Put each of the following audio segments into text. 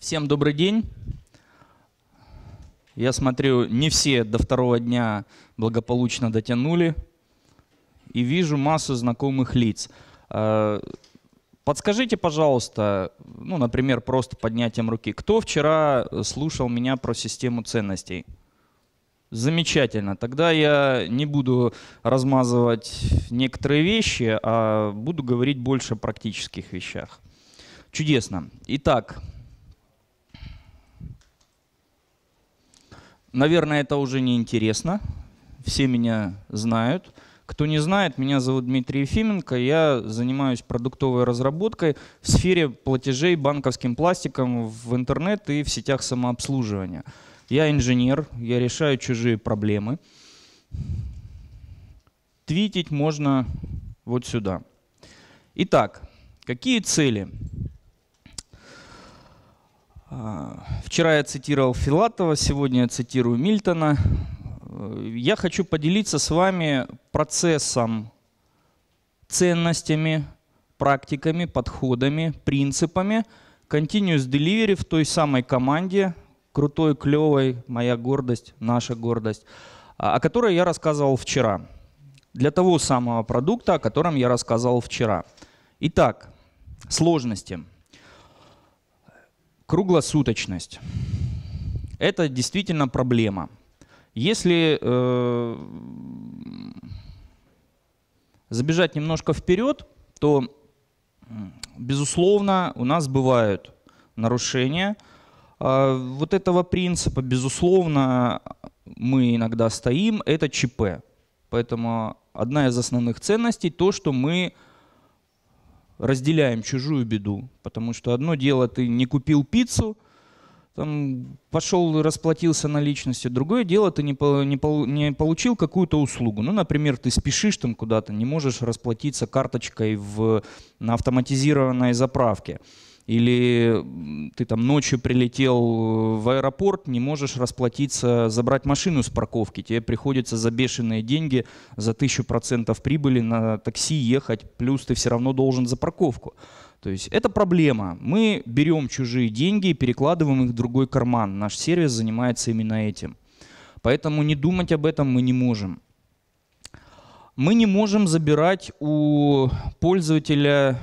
Всем добрый день. Я смотрю, не все до второго дня благополучно дотянули. И вижу массу знакомых лиц. А, подскажите, пожалуйста, ну, например, просто поднятием руки, кто вчера слушал меня про систему ценностей? Замечательно. Тогда я не буду размазывать некоторые вещи, а буду говорить больше о практических вещах. Чудесно. Итак, Наверное, это уже не интересно. Все меня знают. Кто не знает, меня зовут Дмитрий Ефименко, я занимаюсь продуктовой разработкой в сфере платежей банковским пластиком в интернет и в сетях самообслуживания. Я инженер, я решаю чужие проблемы. Твитить можно вот сюда. Итак, какие цели? А, вчера я цитировал Филатова, сегодня я цитирую Мильтона. Э, я хочу поделиться с вами процессом, ценностями, практиками, подходами, принципами Continuous Delivery в той самой команде, крутой, клевой, моя гордость, наша гордость, а, о которой я рассказывал вчера. Для того самого продукта, о котором я рассказывал вчера. Итак, сложности. Сложности. Круглосуточность. Это действительно проблема. Если э, забежать немножко вперед, то, безусловно, у нас бывают нарушения э, вот этого принципа. Безусловно, мы иногда стоим, это ЧП. Поэтому одна из основных ценностей то, что мы разделяем чужую беду. Потому что одно дело, ты не купил пиццу, там, пошел расплатился наличностью, другое дело, ты не, по, не, по, не получил какую-то услугу. Ну, например, ты спешишь там куда-то, не можешь расплатиться карточкой в, на автоматизированной заправке или ты там ночью прилетел э, в аэропорт, не можешь расплатиться, забрать машину с парковки, тебе приходится за бешеные деньги, за тысячу процентов прибыли на такси ехать, плюс ты все равно должен за парковку. То есть это проблема. Мы берем чужие деньги и перекладываем их в другой карман. Наш сервис занимается именно этим. Поэтому не думать об этом мы не можем. Мы не можем забирать у пользователя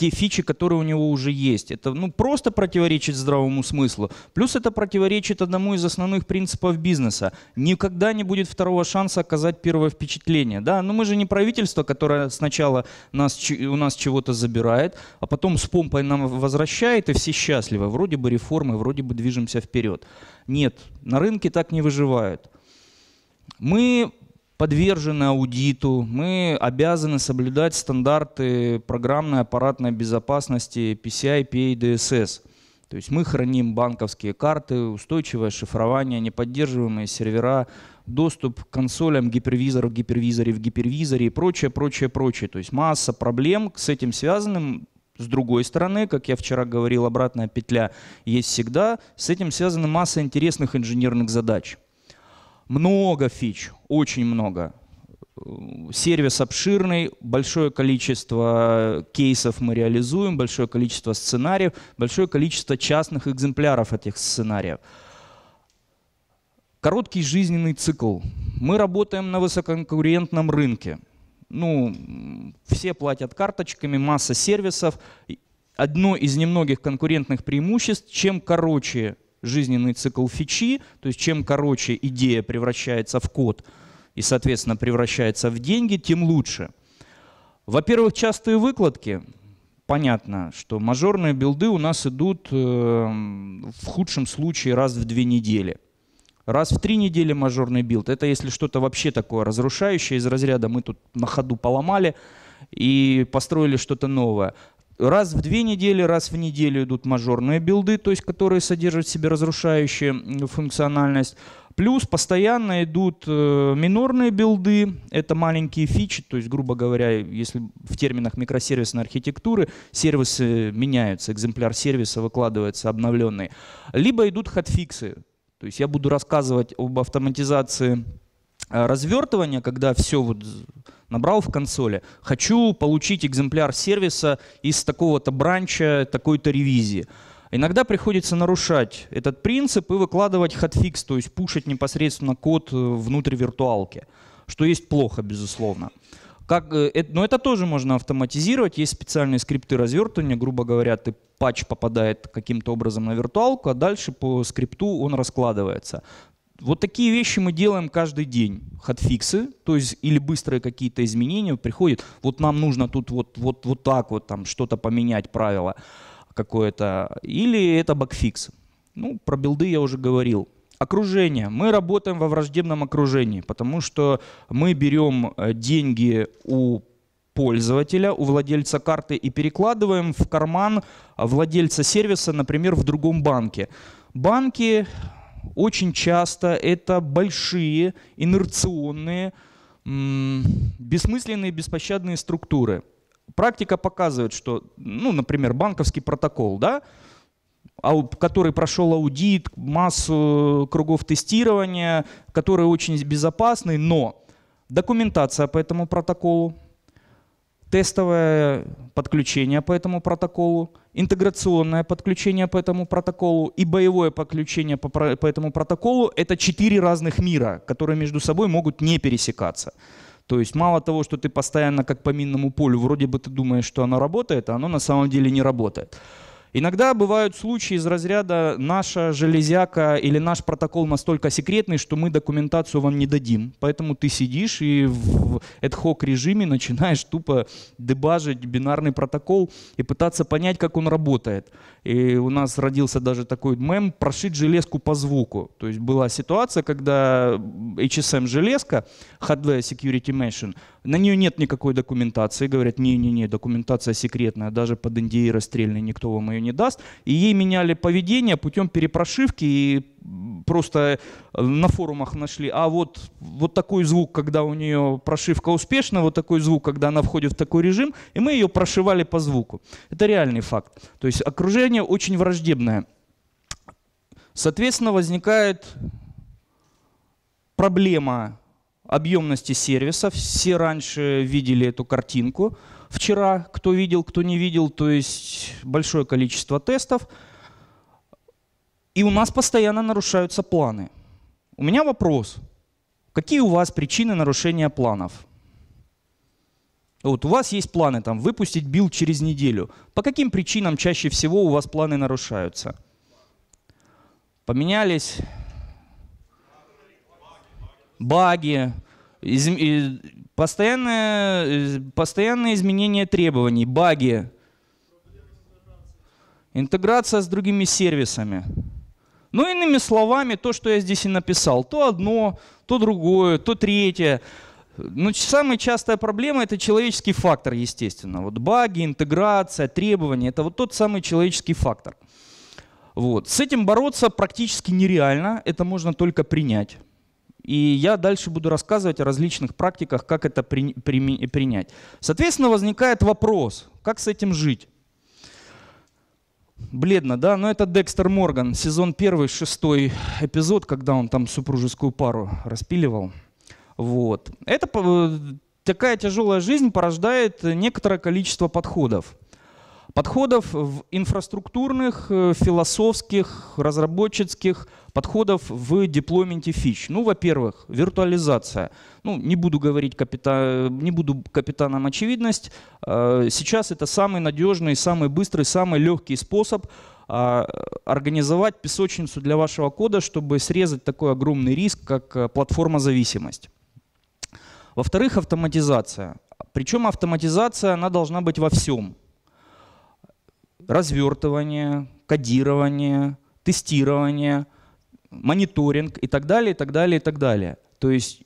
те фичи, которые у него уже есть. Это ну, просто противоречит здравому смыслу. Плюс это противоречит одному из основных принципов бизнеса. Никогда не будет второго шанса оказать первое впечатление. Да? Но ну, мы же не правительство, которое сначала нас, у нас чего-то забирает, а потом с помпой нам возвращает, и все счастливы. Вроде бы реформы, вроде бы движемся вперед. Нет, на рынке так не выживают. Мы подвержены аудиту, мы обязаны соблюдать стандарты программной аппаратной безопасности PCI, PA, DSS. То есть мы храним банковские карты, устойчивое шифрование, неподдерживаемые сервера, доступ к консолям, гипервизор в гипервизоре, в гипервизоре и прочее, прочее, прочее. То есть масса проблем с этим связанным. С другой стороны, как я вчера говорил, обратная петля есть всегда. С этим связана масса интересных инженерных задач. Много фич, очень много. Сервис обширный, большое количество кейсов мы реализуем, большое количество сценариев, большое количество частных экземпляров этих сценариев. Короткий жизненный цикл. Мы работаем на высококонкурентном рынке. Ну, все платят карточками, масса сервисов. Одно из немногих конкурентных преимуществ, чем короче жизненный цикл фичи, то есть чем короче идея превращается в код и, соответственно, превращается в деньги, тем лучше. Во-первых, частые выкладки. Понятно, что мажорные билды у нас идут э, в худшем случае раз в две недели. Раз в три недели мажорный билд. Это если что-то вообще такое разрушающее из разряда мы тут на ходу поломали, и построили что-то новое. Раз в две недели, раз в неделю идут мажорные билды, то есть которые содержат в себе разрушающую функциональность. Плюс постоянно идут э, минорные билды, это маленькие фичи, то есть, грубо говоря, если в терминах микросервисной архитектуры, сервисы меняются, экземпляр сервиса выкладывается обновленный. Либо идут хотфиксы, то есть я буду рассказывать об автоматизации Э, развертывания, когда все вот набрал в консоли, хочу получить экземпляр сервиса из такого-то бранча, такой-то ревизии. Иногда приходится нарушать этот принцип и выкладывать хатфикс, то есть пушить непосредственно код э, внутрь виртуалки, что есть плохо, безусловно. Как, э, но это тоже можно автоматизировать. Есть специальные скрипты развертывания. Грубо говоря, ты патч попадает каким-то образом на виртуалку, а дальше по скрипту он раскладывается. Вот такие вещи мы делаем каждый день. Хатфиксы, то есть или быстрые какие-то изменения приходят. Вот нам нужно тут вот, вот, вот так вот там что-то поменять, правило какое-то. Или это бакфикс. Ну, про билды я уже говорил. Окружение. Мы работаем во враждебном окружении, потому что мы берем э, деньги у пользователя, у владельца карты и перекладываем в карман а, владельца сервиса, например, в другом банке. Банки очень часто это большие, инерционные, бессмысленные, беспощадные структуры. Практика показывает, что, ну, например, банковский протокол, да, который прошел аудит, массу кругов тестирования, который очень безопасный, но документация по этому протоколу, тестовое подключение по этому протоколу, интеграционное подключение по этому протоколу и боевое подключение по, по этому протоколу — это четыре разных мира, которые между собой могут не пересекаться. То есть мало того, что ты постоянно как по минному полю, вроде бы ты думаешь, что оно работает, а оно на самом деле не работает. Иногда бывают случаи из разряда «наша железяка» или «наш протокол настолько секретный, что мы документацию вам не дадим». Поэтому ты сидишь и в ad-hoc режиме начинаешь тупо дебажить бинарный протокол и пытаться понять, как он работает. И у нас родился даже такой мем «прошить железку по звуку». То есть была ситуация, когда HSM-железка, Hadley Security Machine, на нее нет никакой документации. Говорят, не-не-не, документация секретная, даже под NDA а расстрельный никто вам ее не даст. И ей меняли поведение путем перепрошивки и просто э, на форумах нашли, а вот, вот такой звук, когда у нее прошивка успешна, вот такой звук, когда она входит в такой режим, и мы ее прошивали по звуку. Это реальный факт. То есть окружение очень враждебное. Соответственно, возникает проблема объемности сервисов. Все раньше видели эту картинку. Вчера, кто видел, кто не видел, то есть большое количество тестов. И у нас постоянно нарушаются планы. У меня вопрос. Какие у вас причины нарушения планов? Вот у вас есть планы там, выпустить билд через неделю. По каким причинам чаще всего у вас планы нарушаются? Поменялись баги, из, постоянное, э, постоянное изменение требований, баги, интеграция с другими сервисами. Ну иными словами, то, что я здесь и написал, то одно, то другое, то третье. Ну, самая частая проблема – это человеческий фактор, естественно. Вот баги, интеграция, требования – это вот тот самый человеческий фактор. Вот. С этим бороться практически нереально, это можно только принять. И я дальше буду рассказывать о различных практиках, как это при, при, принять. Соответственно, возникает вопрос, как с этим жить? Бледно, да? Но это Декстер Морган, сезон 1, шестой эпизод, когда он там супружескую пару распиливал. Вот. Это э, такая тяжелая жизнь порождает некоторое количество подходов. Подходов в инфраструктурных, э, философских, разработческих, подходов в дипломенте фич. Ну, во-первых, виртуализация. Ну, не буду говорить капита... не буду капитаном очевидность. А, сейчас это самый надежный, самый быстрый, самый легкий способ а, организовать песочницу для вашего кода, чтобы срезать такой огромный риск, как э, платформа зависимость. Во-вторых, автоматизация. Причем автоматизация, она должна быть во всем развертывание, кодирование, тестирование, мониторинг и так далее, и так далее, и так далее. То есть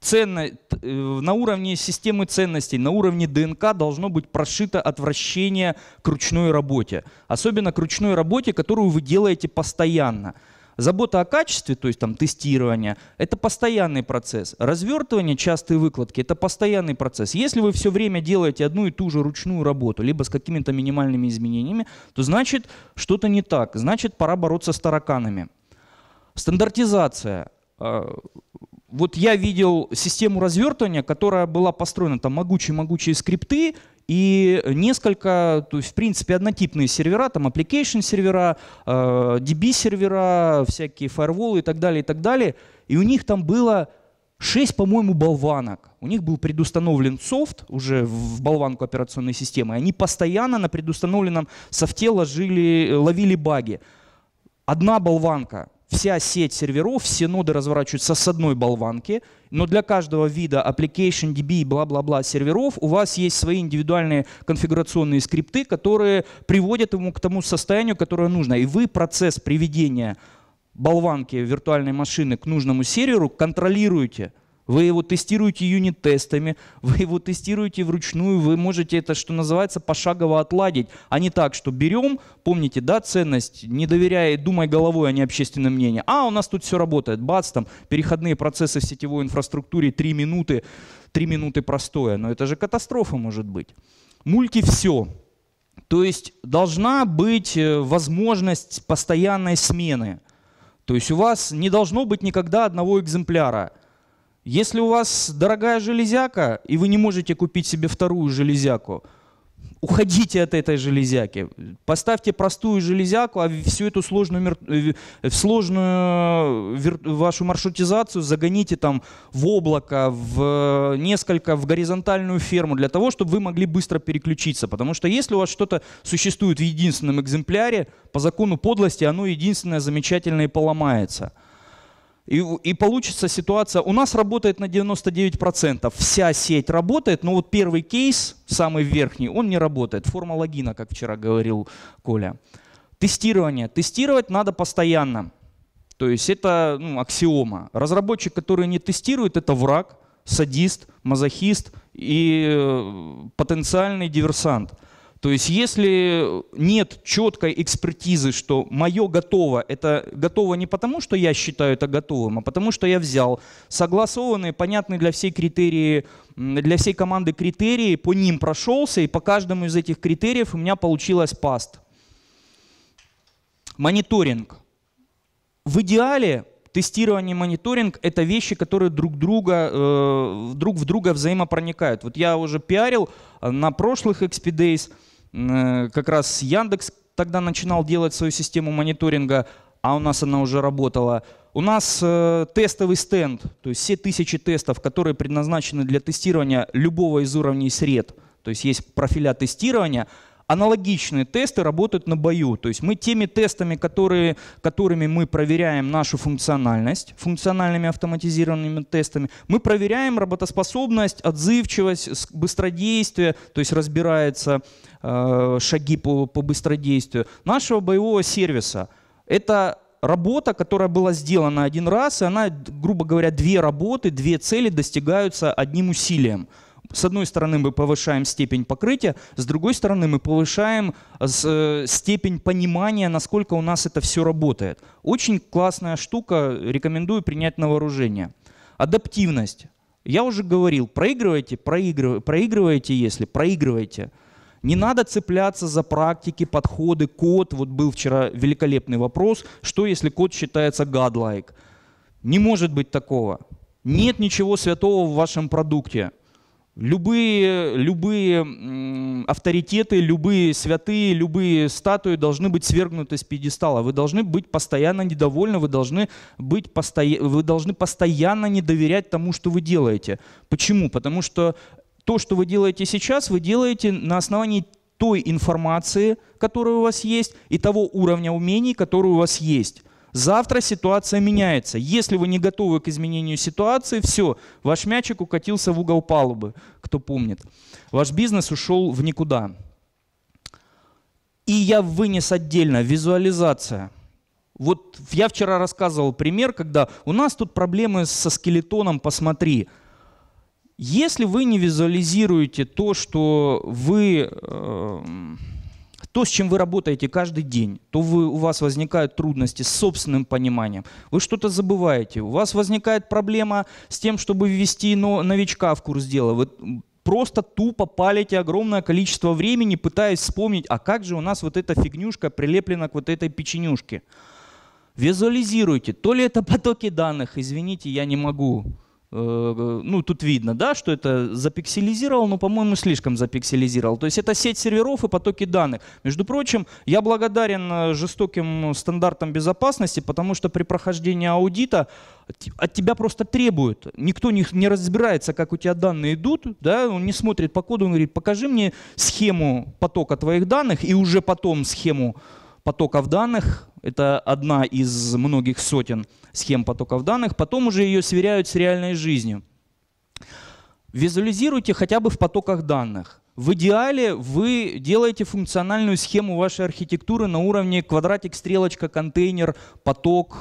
ценно, э, на уровне системы ценностей, на уровне ДНК должно быть прошито отвращение к ручной работе. Особенно к ручной работе, которую вы делаете постоянно – Забота о качестве, то есть там тестирование, это постоянный процесс. Развертывание, частые выкладки, это постоянный процесс. Если вы все время делаете одну и ту же ручную работу, либо с какими-то минимальными изменениями, то значит что-то не так, значит пора бороться с тараканами. Стандартизация. А, вот я видел систему развертывания, которая была построена, там могучие-могучие скрипты, и несколько, то есть в принципе однотипные сервера, там application сервера, э, DB сервера, всякие фаерволы и так далее, и так далее. И у них там было 6, по-моему, болванок. У них был предустановлен софт уже в болванку операционной системы. Они постоянно на предустановленном софте ложили, ловили баги. Одна болванка вся сеть серверов, все ноды разворачиваются с одной болванки, но для каждого вида application, DB бла-бла-бла серверов у вас есть свои индивидуальные конфигурационные скрипты, которые приводят ему к тому состоянию, которое нужно. И вы процесс приведения болванки виртуальной машины к нужному серверу контролируете – вы его тестируете юнит-тестами, вы его тестируете вручную, вы можете это, что называется, пошагово отладить, а не так, что берем, помните, да, ценность, не доверяя, думай головой, а не общественным мнением. А, у нас тут все работает, бац, там, переходные процессы в сетевой инфраструктуре, три минуты, три минуты простое, но это же катастрофа может быть. Мульти все. То есть должна быть э, возможность постоянной смены. То есть у вас не должно быть никогда одного экземпляра – если у вас дорогая железяка, и вы не можете купить себе вторую железяку, уходите от этой железяки. Поставьте простую железяку, а всю эту сложную, э, э, сложную э, вашу маршрутизацию загоните там в облако, в несколько, в горизонтальную ферму, для того, чтобы вы могли быстро переключиться. Потому что если у вас что-то существует в единственном экземпляре, по закону подлости оно единственное замечательное и поломается – и, и получится ситуация, у нас работает на 99%, вся сеть работает, но вот первый кейс, самый верхний, он не работает. Форма логина, как вчера говорил Коля. Тестирование. Тестировать надо постоянно. То есть это ну, аксиома. Разработчик, который не тестирует, это враг, садист, мазохист и э, потенциальный диверсант. То есть если нет четкой экспертизы, что мое готово, это готово не потому, что я считаю это готовым, а потому что я взял согласованные, понятные для всей критерии, для всей команды критерии, по ним прошелся, и по каждому из этих критериев у меня получилось паст. Мониторинг. В идеале тестирование и мониторинг — это вещи, которые друг, друга, э, друг в друга взаимопроникают. Вот я уже пиарил э, на прошлых экспедейс. Days — Э, как раз Яндекс тогда начинал делать свою систему мониторинга, а у нас она уже работала. У нас э, тестовый стенд, то есть все тысячи тестов, которые предназначены для тестирования любого из уровней сред. То есть есть профиля тестирования. Аналогичные тесты работают на бою. То есть мы теми тестами, которые, которыми мы проверяем нашу функциональность, функциональными автоматизированными тестами, мы проверяем работоспособность, отзывчивость, быстродействие, то есть разбирается Э, шаги по, по быстродействию, нашего боевого сервиса. Это работа, которая была сделана один раз, и она, грубо говоря, две работы, две цели достигаются одним усилием. С одной стороны, мы повышаем степень покрытия, с другой стороны, мы повышаем э, э, степень понимания, насколько у нас это все работает. Очень классная штука, рекомендую принять на вооружение. Адаптивность. Я уже говорил, проигрывайте, проигрывайте, проигрываете если, проигрываете. Не надо цепляться за практики, подходы, код. Вот был вчера великолепный вопрос, что если код считается godlike? Не может быть такого. Нет ничего святого в вашем продукте. Любые, любые авторитеты, любые святые, любые статуи должны быть свергнуты с пьедестала. Вы должны быть постоянно недовольны, вы должны, быть посто... вы должны постоянно не доверять тому, что вы делаете. Почему? Потому что то, что вы делаете сейчас, вы делаете на основании той информации, которая у вас есть, и того уровня умений, который у вас есть. Завтра ситуация меняется. Если вы не готовы к изменению ситуации, все, ваш мячик укатился в угол палубы, кто помнит. Ваш бизнес ушел в никуда. И я вынес отдельно визуализация. Вот я вчера рассказывал пример, когда у нас тут проблемы со скелетоном, посмотри – если вы не визуализируете то, что вы, э, то, с чем вы работаете каждый день, то вы, у вас возникают трудности с собственным пониманием, вы что-то забываете, у вас возникает проблема с тем, чтобы ввести новичка в курс дела, вы просто тупо палите огромное количество времени, пытаясь вспомнить, а как же у нас вот эта фигнюшка прилеплена к вот этой печенюшке. Визуализируйте, то ли это потоки данных, извините, я не могу Э, ну, тут видно, да, что это запикселизировал, но, по-моему, слишком запикселизировал. То есть это сеть серверов и потоки данных. Между прочим, я благодарен э, жестоким стандартам безопасности, потому что при прохождении аудита от тебя просто требуют. Никто не, не разбирается, как у тебя данные идут, да, он не смотрит по коду, он говорит, покажи мне схему потока твоих данных и уже потом схему потоков данных это одна из многих сотен схем потоков данных. Потом уже ее сверяют с реальной жизнью. Визуализируйте хотя бы в потоках данных. В идеале вы делаете функциональную схему вашей архитектуры на уровне квадратик, стрелочка, контейнер, поток,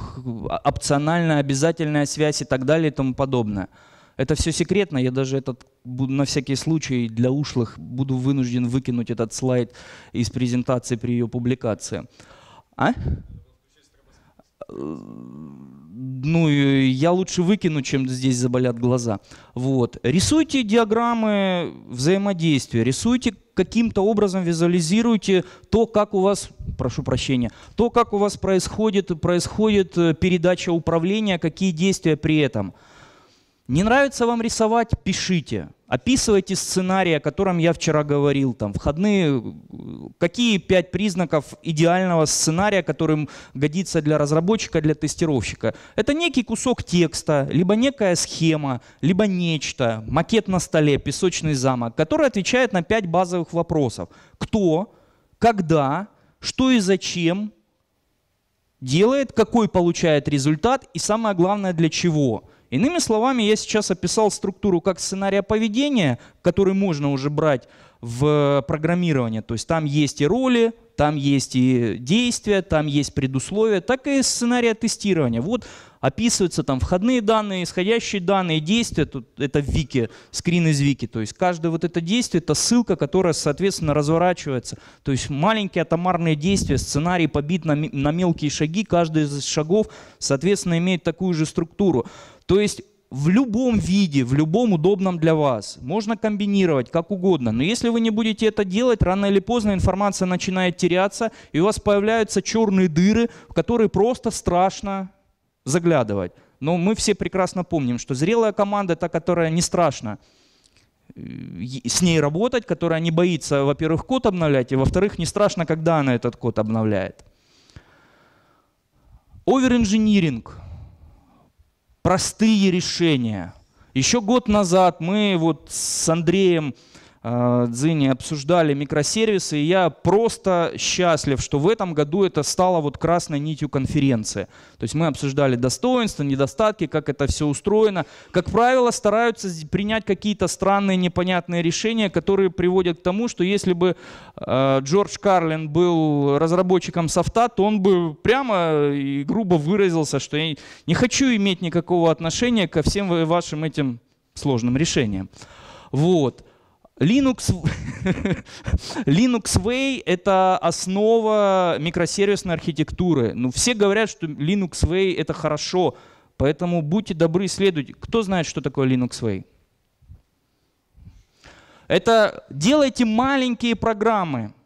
а, опциональная, обязательная связь и так далее и тому подобное. Это все секретно, я даже этот на всякий случай для ушлых буду вынужден выкинуть этот слайд из презентации при ее публикации. А? ну, я лучше выкину, чем здесь заболят глаза. Вот. Рисуйте диаграммы взаимодействия, рисуйте каким-то образом, визуализируйте то, как у вас, прошу прощения, то, как у вас происходит, происходит э, передача управления, какие действия при этом – не нравится вам рисовать? Пишите. Описывайте сценарий, о котором я вчера говорил. Там, входные, какие пять признаков идеального сценария, которым годится для разработчика, для тестировщика. Это некий кусок текста, либо некая схема, либо нечто, макет на столе, песочный замок, который отвечает на пять базовых вопросов. Кто, когда, что и зачем делает, какой получает результат и самое главное для чего – Иными словами, я сейчас описал структуру как сценария поведения, который можно уже брать в программирование. То есть там есть и роли, там есть и действия, там есть предусловия, так и сценария тестирования. Вот описываются там входные данные, исходящие данные, действия, тут это в Вики, скрин из Вики, то есть каждое вот это действие, это ссылка, которая, соответственно, разворачивается. То есть маленькие атомарные действия, сценарий побит на, на мелкие шаги, каждый из шагов, соответственно, имеет такую же структуру. То есть в любом виде, в любом удобном для вас. Можно комбинировать как угодно, но если вы не будете это делать, рано или поздно информация начинает теряться, и у вас появляются черные дыры, в которые просто страшно заглядывать. Но мы все прекрасно помним, что зрелая команда, та, которая не страшно э, с ней работать, которая не боится, во-первых, код обновлять, и во-вторых, не страшно, когда она этот код обновляет. Оверинжиниринг простые решения. Еще год назад мы вот с Андреем Э, Дзини обсуждали микросервисы, и я просто счастлив, что в этом году это стало вот красной нитью конференции. То есть мы обсуждали достоинства, недостатки, как это все устроено. Как правило, стараются принять какие-то странные, непонятные решения, которые приводят к тому, что если бы э, Джордж Карлин был разработчиком софта, то он бы прямо и грубо выразился, что я не хочу иметь никакого отношения ко всем вашим этим сложным решениям. Вот. Linux, Linux Way — это основа микросервисной архитектуры. Ну, все говорят, что Linux Way — это хорошо, поэтому будьте добры, следуйте. Кто знает, что такое Linux Way? Это делайте маленькие программы —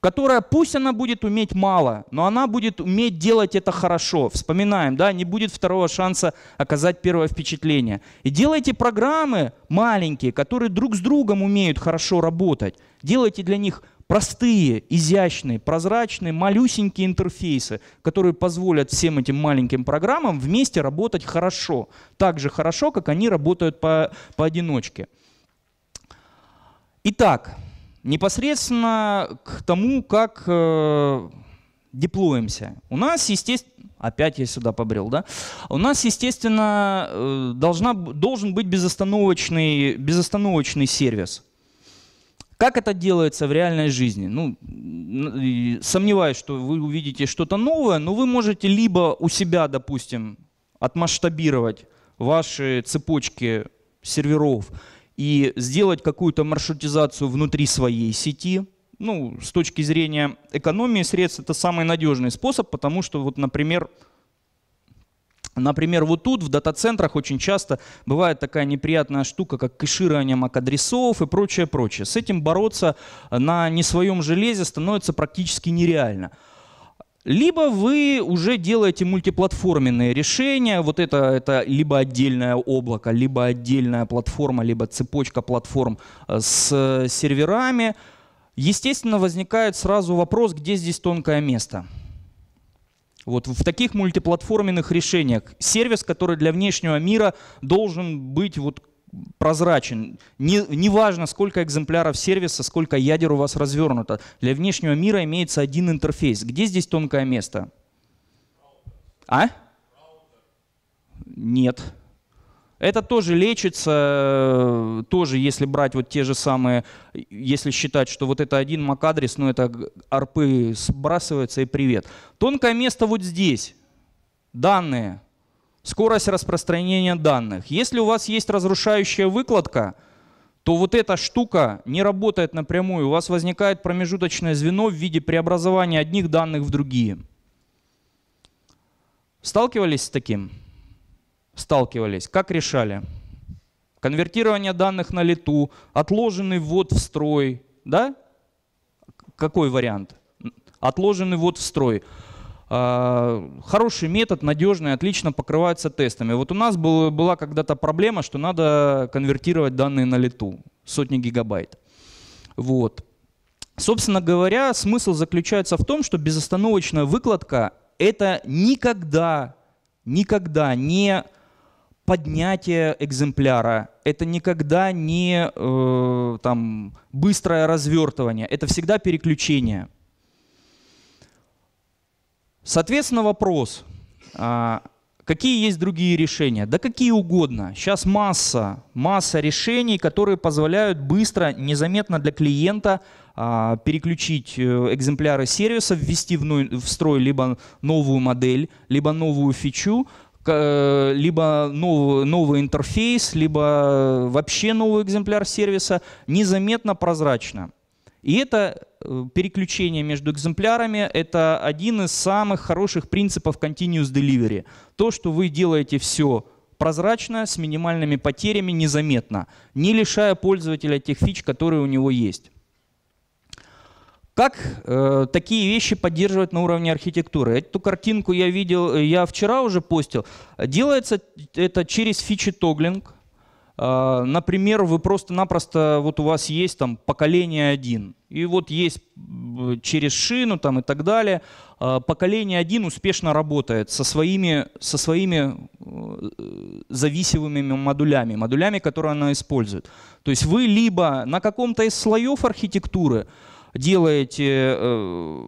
которая пусть она будет уметь мало, но она будет уметь делать это хорошо. Вспоминаем, да, не будет второго шанса оказать первое впечатление. И делайте программы маленькие, которые друг с другом умеют хорошо работать. Делайте для них простые, изящные, прозрачные, малюсенькие интерфейсы, которые позволят всем этим маленьким программам вместе работать хорошо. Так же хорошо, как они работают по, поодиночке. Итак, непосредственно к тому, как э, деплоимся. У нас, естественно, опять я сюда побрел, да? У нас, естественно, э, должна, должен быть безостановочный, безостановочный сервис. Как это делается в реальной жизни? Ну, сомневаюсь, что вы увидите что-то новое, но вы можете либо у себя, допустим, отмасштабировать ваши цепочки серверов, и сделать какую-то маршрутизацию внутри своей сети. Ну, с точки зрения экономии средств это самый надежный способ, потому что, вот, например, Например, вот тут в дата-центрах очень часто бывает такая неприятная штука, как кэширование MAC-адресов и прочее, прочее. С этим бороться на не своем железе становится практически нереально. Либо вы уже делаете мультиплатформенные решения, вот это, это либо отдельное облако, либо отдельная платформа, либо цепочка платформ э, с э, серверами. Естественно, возникает сразу вопрос, где здесь тонкое место. Вот в таких мультиплатформенных решениях сервис, который для внешнего мира должен быть вот прозрачен. Не, не сколько экземпляров сервиса, сколько ядер у вас развернуто. Для внешнего мира имеется один интерфейс. Где здесь тонкое место? А? Нет. Это тоже лечится, э, тоже если брать вот те же самые, если считать, что вот это один MAC-адрес, ну это арпы сбрасывается и привет. Тонкое место вот здесь. Данные скорость распространения данных. Если у вас есть разрушающая выкладка, то вот эта штука не работает напрямую. У вас возникает промежуточное звено в виде преобразования одних данных в другие. Сталкивались с таким? Сталкивались. Как решали? Конвертирование данных на лету, отложенный ввод в строй. Да? Какой вариант? Отложенный ввод в строй. А, хороший метод, надежный, отлично покрывается тестами. Вот у нас был, была когда-то проблема, что надо конвертировать данные на лету, сотни гигабайт. Вот. Собственно говоря, смысл заключается в том, что безостановочная выкладка — это никогда, никогда не поднятие экземпляра, это никогда не э, там, быстрое развертывание, это всегда переключение — Соответственно, вопрос, а, какие есть другие решения? Да какие угодно. Сейчас масса, масса решений, которые позволяют быстро, незаметно для клиента а, переключить э, экземпляры сервиса, ввести в строй либо новую модель, либо новую фичу, э, либо новый, новый интерфейс, либо вообще новый экземпляр сервиса, незаметно, прозрачно. И это Э, переключение между экземплярами — это один из самых хороших принципов continuous delivery. То, что вы делаете все прозрачно, с минимальными потерями, незаметно, не лишая пользователя тех фич, которые у него есть. Как э, такие вещи поддерживать на уровне архитектуры? Эту картинку я видел, э, я вчера уже постил. Делается это через фичи тоглинг. А, например, вы просто-напросто, вот у вас есть там поколение 1, и вот есть через шину там и так далее, а, поколение 1 успешно работает со своими, со своими э, зависимыми модулями, модулями, которые она использует. То есть вы либо на каком-то из слоев архитектуры делаете э,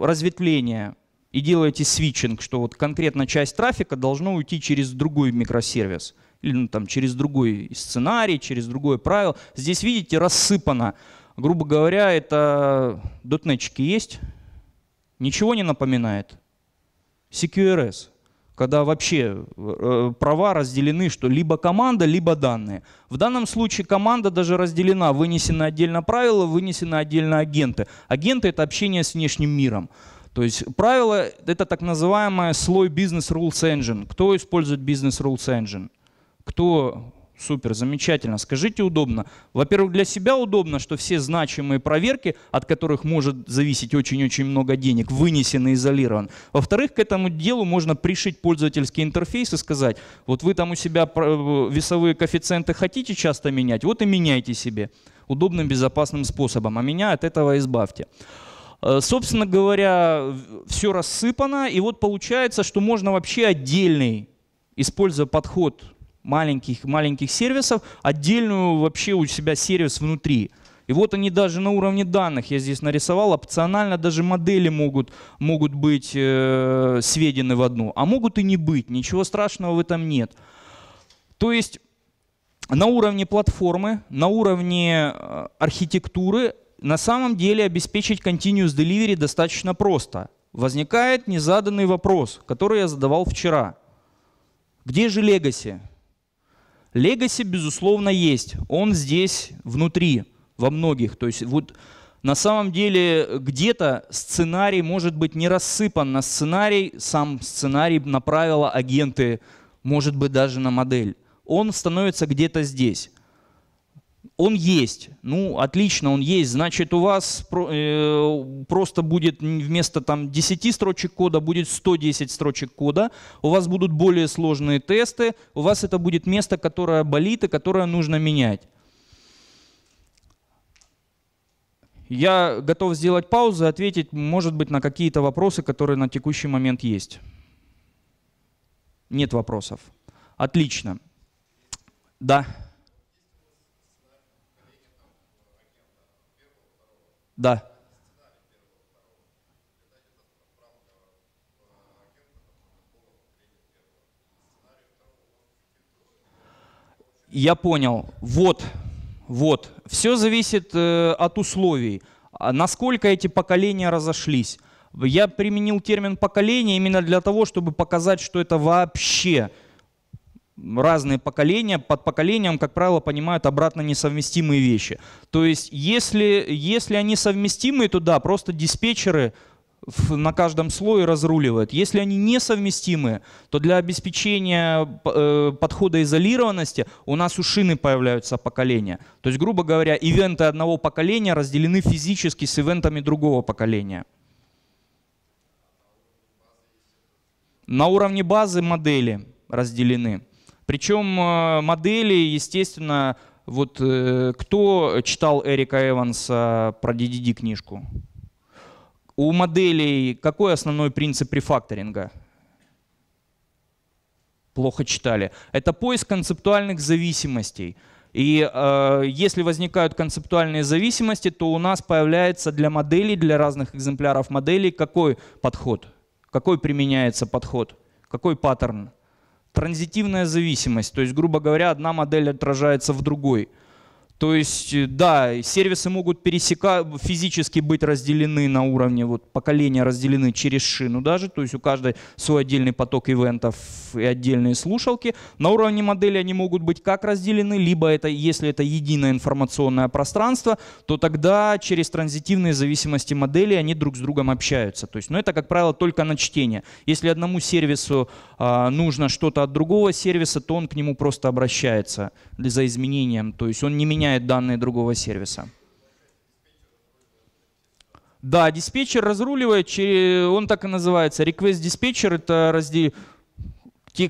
разветвление и делаете свитчинг, что вот конкретно часть трафика должно уйти через другой микросервис – или ну, там, через другой сценарий, через другое правило. Здесь, видите, рассыпано. Грубо говоря, это дотнетчики есть, ничего не напоминает. CQRS, когда вообще э, права разделены, что либо команда, либо данные. В данном случае команда даже разделена, вынесены отдельно правила, вынесены отдельно агенты. Агенты — это общение с внешним миром. То есть правила — это так называемый слой бизнес Rules Engine. Кто использует бизнес Rules Engine? Кто Супер, замечательно. Скажите удобно. Во-первых, для себя удобно, что все значимые проверки, от которых может зависеть очень-очень много денег, вынесены, изолированы. Во-вторых, к этому делу можно пришить пользовательский интерфейс и сказать, вот вы там у себя э, весовые коэффициенты хотите часто менять, вот и меняйте себе удобным, безопасным способом, а меня от этого избавьте. Э, собственно говоря, все рассыпано, и вот получается, что можно вообще отдельный, используя подход маленьких, маленьких сервисов, отдельную вообще у себя сервис внутри. И вот они даже на уровне данных, я здесь нарисовал, опционально даже модели могут, могут быть э, сведены в одну, а могут и не быть, ничего страшного в этом нет. То есть на уровне платформы, на уровне э, архитектуры на самом деле обеспечить continuous delivery достаточно просто. Возникает незаданный вопрос, который я задавал вчера. Где же легаси? Легаси, безусловно, есть. Он здесь внутри, во многих. То есть вот на самом деле где-то сценарий может быть не рассыпан на сценарий, сам сценарий на агенты, может быть даже на модель. Он становится где-то здесь он есть. Ну, отлично, он есть. Значит, у вас э, просто будет вместо там, 10 строчек кода будет 110 строчек кода. У вас будут более сложные тесты. У вас это будет место, которое болит и которое нужно менять. Я готов сделать паузу и ответить, может быть, на какие-то вопросы, которые на текущий момент есть. Нет вопросов. Отлично. Да. Да. Я понял. Вот, вот. Все зависит э, от условий. А насколько эти поколения разошлись. Я применил термин поколение именно для того, чтобы показать, что это вообще разные поколения, под поколением, как правило, понимают обратно несовместимые вещи. То есть, если, если они совместимые, то да, просто диспетчеры на каждом слое разруливают. Если они несовместимы, то для обеспечения э, подхода изолированности у нас у шины появляются поколения. То есть, грубо говоря, ивенты одного поколения разделены физически с ивентами другого поколения. На уровне базы модели разделены. Причем а, модели, естественно, вот э, кто читал Эрика Эванса про DDD книжку? У моделей какой основной принцип рефакторинга? Плохо читали. Это поиск концептуальных зависимостей. И э, если возникают концептуальные зависимости, то у нас появляется для моделей, для разных экземпляров моделей, какой подход, какой применяется подход, какой паттерн. Транзитивная зависимость, то есть, грубо говоря, одна модель отражается в другой – то есть, э, да, сервисы могут пересека... физически быть разделены на уровне, вот поколения разделены через шину даже, то есть у каждой свой отдельный поток ивентов и отдельные слушалки. На уровне модели они могут быть как разделены, либо это, если это единое информационное пространство, то тогда через транзитивные зависимости модели они друг с другом общаются. То есть, но ну, это, как правило, только на чтение. Если одному сервису э, нужно что-то от другого сервиса, то он к нему просто обращается за изменением. То есть он не меняет применяет данные другого сервиса. Да, диспетчер разруливает, он так и называется. Request диспетчер это раздел...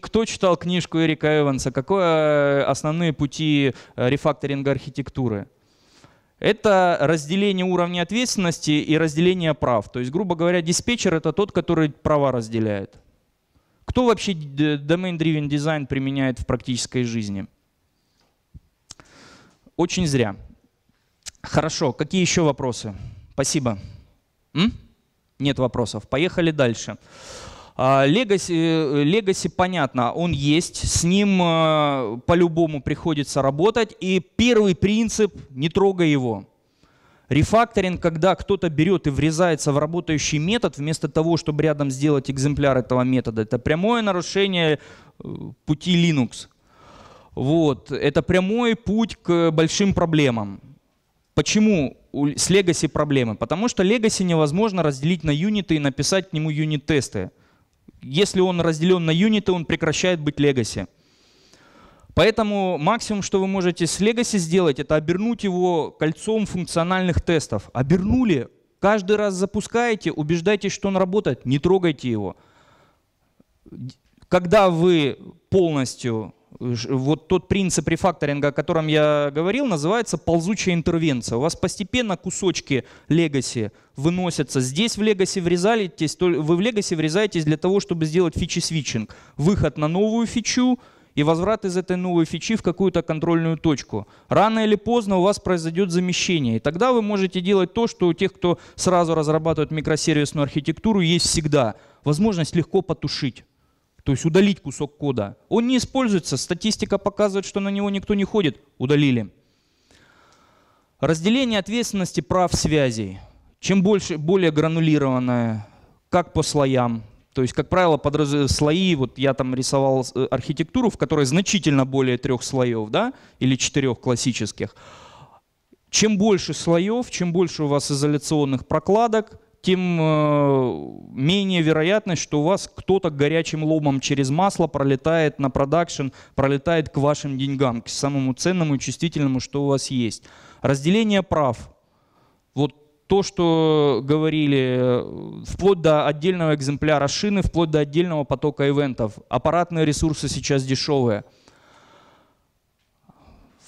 кто читал книжку Эрика Эванса, какие э, основные пути э, рефакторинга архитектуры? Это разделение уровня ответственности и разделение прав. То есть, грубо говоря, диспетчер — это тот, который права разделяет. Кто вообще domain-driven дизайн применяет в практической жизни? очень зря. Хорошо, какие еще вопросы? Спасибо. М? Нет вопросов. Поехали дальше. А, э, Легаси, понятно, он есть, с ним э, по-любому приходится работать. И первый принцип – не трогай его. Рефакторинг, когда кто-то берет и врезается в работающий метод, вместо того, чтобы рядом сделать экземпляр этого метода, это прямое нарушение э, пути Linux. Вот. Это прямой путь к большим проблемам. Почему с легаси проблемы? Потому что легаси невозможно разделить на юниты и написать к нему юнит-тесты. Если он разделен на юниты, он прекращает быть легаси. Поэтому максимум, что вы можете с легаси сделать, это обернуть его кольцом функциональных тестов. Обернули, каждый раз запускаете, убеждайтесь, что он работает, не трогайте его. Когда вы полностью вот тот принцип рефакторинга, о котором я говорил, называется ползучая интервенция. У вас постепенно кусочки легаси выносятся. Здесь в легаси врезаетесь, вы в легаси врезаетесь для того, чтобы сделать фичи-свитчинг. Выход на новую фичу, и возврат из этой новой фичи в какую-то контрольную точку. Рано или поздно у вас произойдет замещение, и тогда вы можете делать то, что у тех, кто сразу разрабатывает микросервисную архитектуру, есть всегда возможность легко потушить то есть удалить кусок кода. Он не используется, статистика показывает, что на него никто не ходит, удалили. Разделение ответственности прав связей. Чем больше, более гранулированное, как по слоям, то есть, как правило, под слои, вот я там рисовал э, архитектуру, в которой значительно более трех слоев, да, или четырех классических. Чем больше слоев, чем больше у вас изоляционных прокладок, тем э, менее вероятность, что у вас кто-то горячим ломом через масло пролетает на продакшн, пролетает к вашим деньгам, к самому ценному и чувствительному, что у вас есть. Разделение прав. Вот то, что говорили, э, вплоть до отдельного экземпляра шины, вплоть до отдельного потока ивентов. Аппаратные ресурсы сейчас дешевые –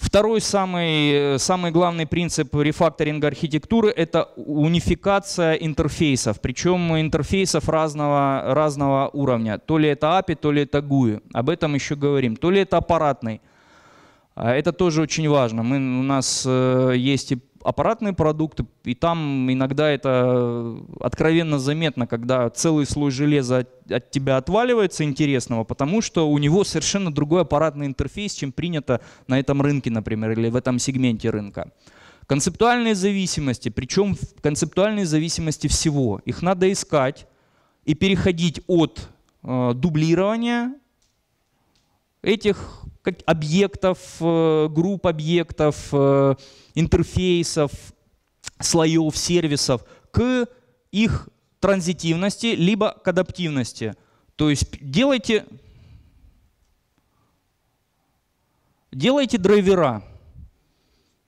Второй самый, э, самый главный принцип рефакторинга архитектуры – это унификация интерфейсов, причем интерфейсов разного, разного уровня. То ли это API, то ли это GUI, об этом еще говорим, то ли это аппаратный. А это тоже очень важно. Мы, у нас э, есть и аппаратные продукты, и там иногда это э, откровенно заметно, когда целый слой железа от, от тебя отваливается интересного, потому что у него совершенно другой аппаратный интерфейс, чем принято на этом рынке, например, или в этом сегменте рынка. Концептуальные зависимости, причем концептуальные зависимости всего, их надо искать и переходить от э, дублирования этих как объектов, э, групп объектов, э, интерфейсов, слоев, сервисов к их транзитивности, либо к адаптивности. То есть делайте, делайте драйвера.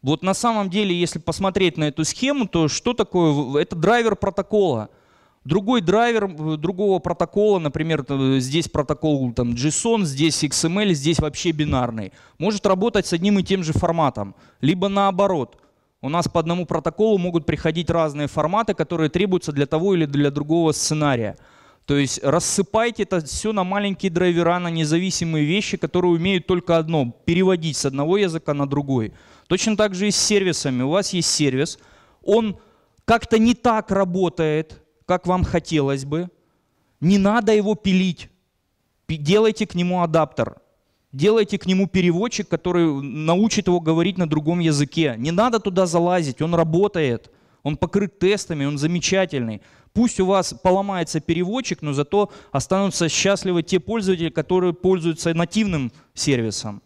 Вот на самом деле, если посмотреть на эту схему, то что такое? Это драйвер протокола. Другой драйвер э, другого протокола, например, э, здесь протокол там, JSON, здесь XML, здесь вообще бинарный, может работать с одним и тем же форматом. Либо наоборот, у нас по одному протоколу могут приходить разные форматы, которые требуются для того или для другого сценария. То есть рассыпайте это все на маленькие драйвера, на независимые вещи, которые умеют только одно — переводить с одного языка на другой. Точно так же и с сервисами. У вас есть сервис, он как-то не так работает, как вам хотелось бы. Не надо его пилить. Делайте к нему адаптер. Делайте к нему переводчик, который научит его говорить на другом языке. Не надо туда залазить, он работает. Он покрыт тестами, он замечательный. Пусть у вас поломается переводчик, но зато останутся счастливы те пользователи, которые пользуются нативным сервисом.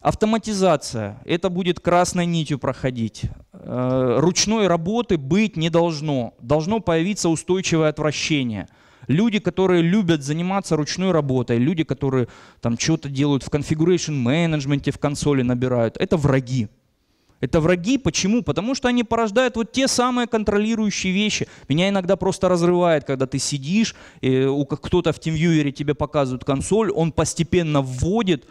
Автоматизация. Это будет красной нитью проходить. Э, ручной работы быть не должно. Должно появиться устойчивое отвращение. Люди, которые любят заниматься ручной работой, люди, которые там что-то делают в configuration менеджменте в консоли набирают, это враги. Это враги. Почему? Потому что они порождают вот те самые контролирующие вещи. Меня иногда просто разрывает, когда ты сидишь, кто-то в TeamViewer тебе показывает консоль, он постепенно вводит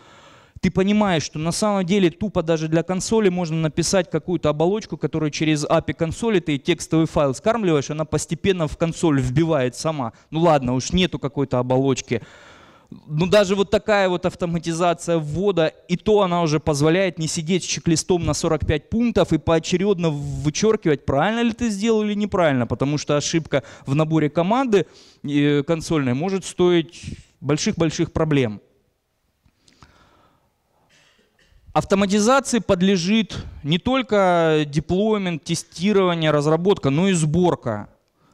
ты понимаешь, что на самом деле тупо даже для консоли можно написать какую-то оболочку, которую через API консоли ты текстовый файл скармливаешь, она постепенно в консоль вбивает сама. Ну ладно, уж нету какой-то оболочки. Но ну даже вот такая вот автоматизация ввода, и то она уже позволяет не сидеть с чек-листом на 45 пунктов и поочередно вычеркивать, правильно ли ты сделал или неправильно, потому что ошибка в наборе команды э, консольной может стоить больших-больших проблем. Автоматизации подлежит не только деплоймент, тестирование, разработка, но и сборка.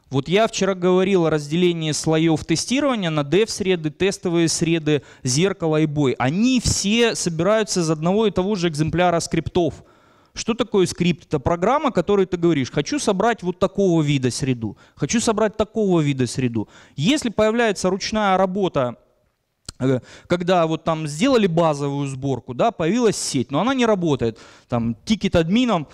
Вот я вчера говорил о разделении слоев тестирования на dev-среды, тестовые среды, зеркало и бой. Они все собираются из одного и того же экземпляра скриптов. Что такое скрипт? Это программа, которой ты говоришь, хочу собрать вот такого вида среду, хочу собрать такого вида среду. Если появляется ручная работа когда вот там сделали базовую сборку, да, появилась сеть, но она не работает. Там тикет админом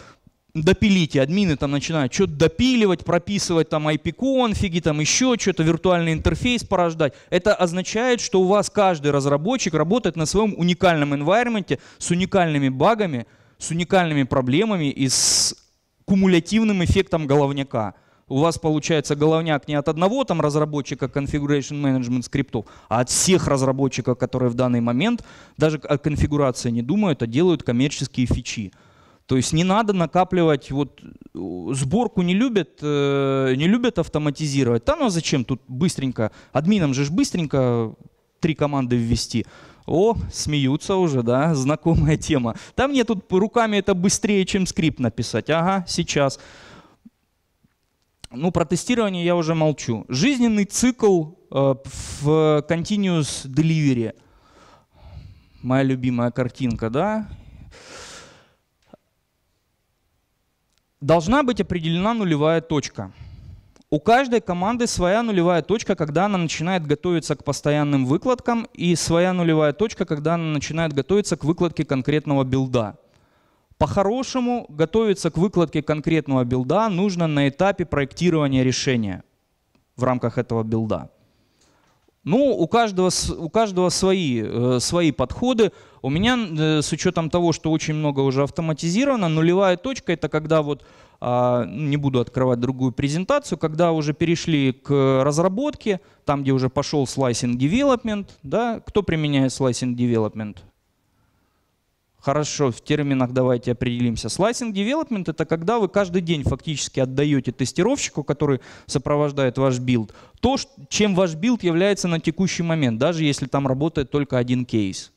допилите, админы там начинают что-то допиливать, прописывать там IP-конфиги, там еще что-то, виртуальный интерфейс порождать. Это означает, что у вас каждый разработчик работает на своем уникальном environment с уникальными багами, с уникальными проблемами и с кумулятивным эффектом головняка у вас получается головняк не от одного там разработчика configuration management скриптов, а от всех разработчиков, которые в данный момент даже о конфигурации не думают, а делают коммерческие фичи. То есть не надо накапливать, вот сборку не любят, э, не любят автоматизировать. Да ну а зачем тут быстренько, админам же быстренько три команды ввести. О, смеются уже, да, знакомая тема. там мне тут руками это быстрее, чем скрипт написать. Ага, Сейчас ну, про тестирование я уже молчу. Жизненный цикл э, в Continuous Delivery. Моя любимая картинка, да? Должна быть определена нулевая точка. У каждой команды своя нулевая точка, когда она начинает готовиться к постоянным выкладкам, и своя нулевая точка, когда она начинает готовиться к выкладке конкретного билда. По-хорошему, готовиться к выкладке конкретного билда нужно на этапе проектирования решения в рамках этого билда. Ну, у каждого, у каждого свои, э, свои подходы. У меня, э, с учетом того, что очень много уже автоматизировано, нулевая точка — это когда вот, э, не буду открывать другую презентацию, когда уже перешли к разработке, там, где уже пошел slicing development. Да? Кто применяет slicing development? Хорошо, в терминах давайте определимся. Slicing development — это когда вы каждый день фактически отдаете тестировщику, который сопровождает ваш билд, то, чем ваш билд является на текущий момент, даже если там работает только один кейс.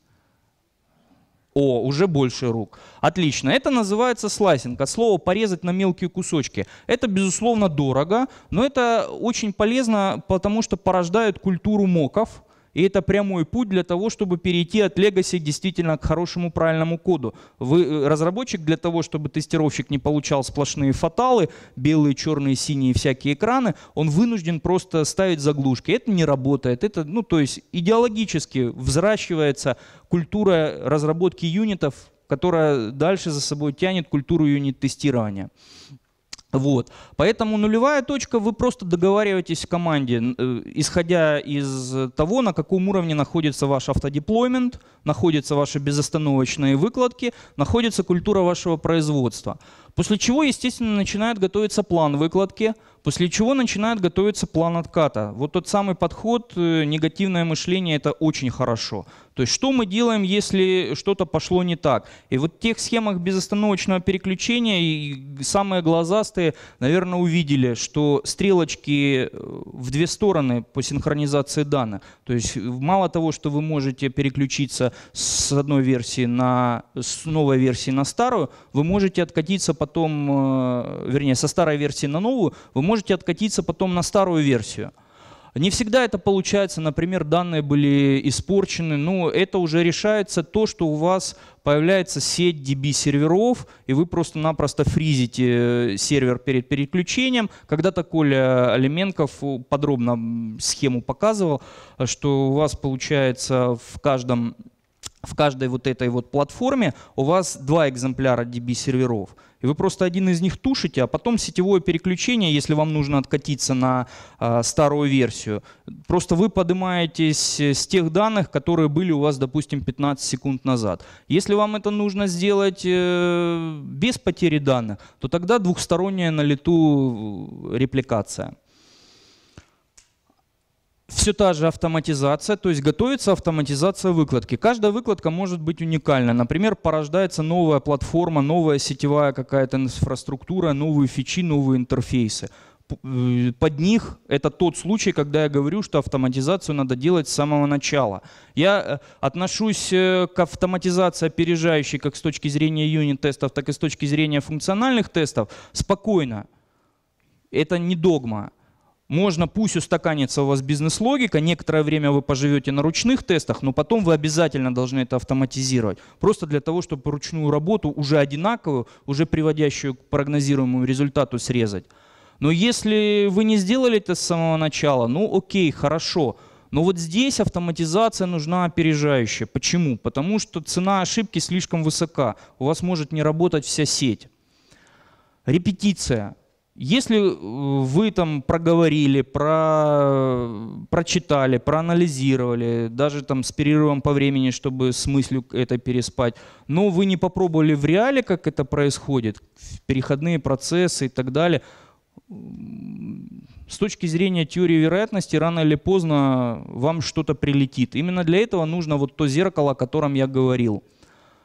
О, уже больше рук. Отлично. Это называется слайсинг, от слова порезать на мелкие кусочки. Это, безусловно, дорого, но это очень полезно, потому что порождает культуру моков, и это прямой путь для того, чтобы перейти от Legacy действительно к хорошему правильному коду. Вы, э, разработчик для того, чтобы тестировщик не получал сплошные фаталы, белые, черные, синие всякие экраны, он вынужден просто ставить заглушки. Это не работает. Это, ну, то есть идеологически взращивается культура разработки юнитов, которая дальше за собой тянет культуру юнит-тестирования. Вот. Поэтому нулевая точка, вы просто договариваетесь в команде, э, исходя из того, на каком уровне находится ваш автодеплоймент, находятся ваши безостановочные выкладки, находится культура вашего производства. После чего, естественно, начинает готовиться план выкладки, после чего начинает готовиться план отката. Вот тот самый подход, э, негативное мышление, это очень хорошо. То есть что мы делаем, если что-то пошло не так? И вот в тех схемах безостановочного переключения и самые глазастые, наверное, увидели, что стрелочки э, в две стороны по синхронизации данных. То есть э, мало того, что вы можете переключиться с одной версии на, с новой версии на старую, вы можете откатиться потом, э, вернее, со старой версии на новую, вы можете откатиться потом на старую версию. Не всегда это получается, например, данные были испорчены, но ну, это уже решается то, что у вас появляется сеть DB-серверов, и вы просто-напросто фризите э, сервер перед переключением. Когда-то Коля Алименков подробно схему показывал, э, что у вас получается в каждом в каждой вот этой вот платформе у вас два экземпляра DB-серверов. И вы просто один из них тушите, а потом сетевое переключение, если вам нужно откатиться на э, старую версию, просто вы поднимаетесь с тех данных, которые были у вас, допустим, 15 секунд назад. Если вам это нужно сделать э, без потери данных, то тогда двухсторонняя на лету э, репликация все та же автоматизация, то есть готовится автоматизация выкладки. Каждая выкладка может быть уникальна. Например, порождается новая платформа, новая сетевая какая-то инфраструктура, новые фичи, новые интерфейсы. Э, под них это тот случай, когда я говорю, что автоматизацию надо делать с самого начала. Я э, отношусь э, к автоматизации опережающей как с точки зрения юнит-тестов, так и с точки зрения функциональных тестов спокойно. Это не догма. Можно, пусть устаканится у вас бизнес-логика, некоторое время вы поживете на ручных тестах, но потом вы обязательно должны это автоматизировать. Просто для того, чтобы ручную работу уже одинаковую, уже приводящую к прогнозируемому результату срезать. Но если вы не сделали это с самого начала, ну окей, хорошо. Но вот здесь автоматизация нужна опережающая. Почему? Потому что цена ошибки слишком высока. У вас может не работать вся сеть. Репетиция. Если э, вы там проговорили, про, прочитали, проанализировали, даже там с перерывом по времени, чтобы с мыслью это переспать, но вы не попробовали в реале, как это происходит, переходные процессы и так далее, с точки зрения теории вероятности, рано или поздно вам что-то прилетит. Именно для этого нужно вот то зеркало, о котором я говорил –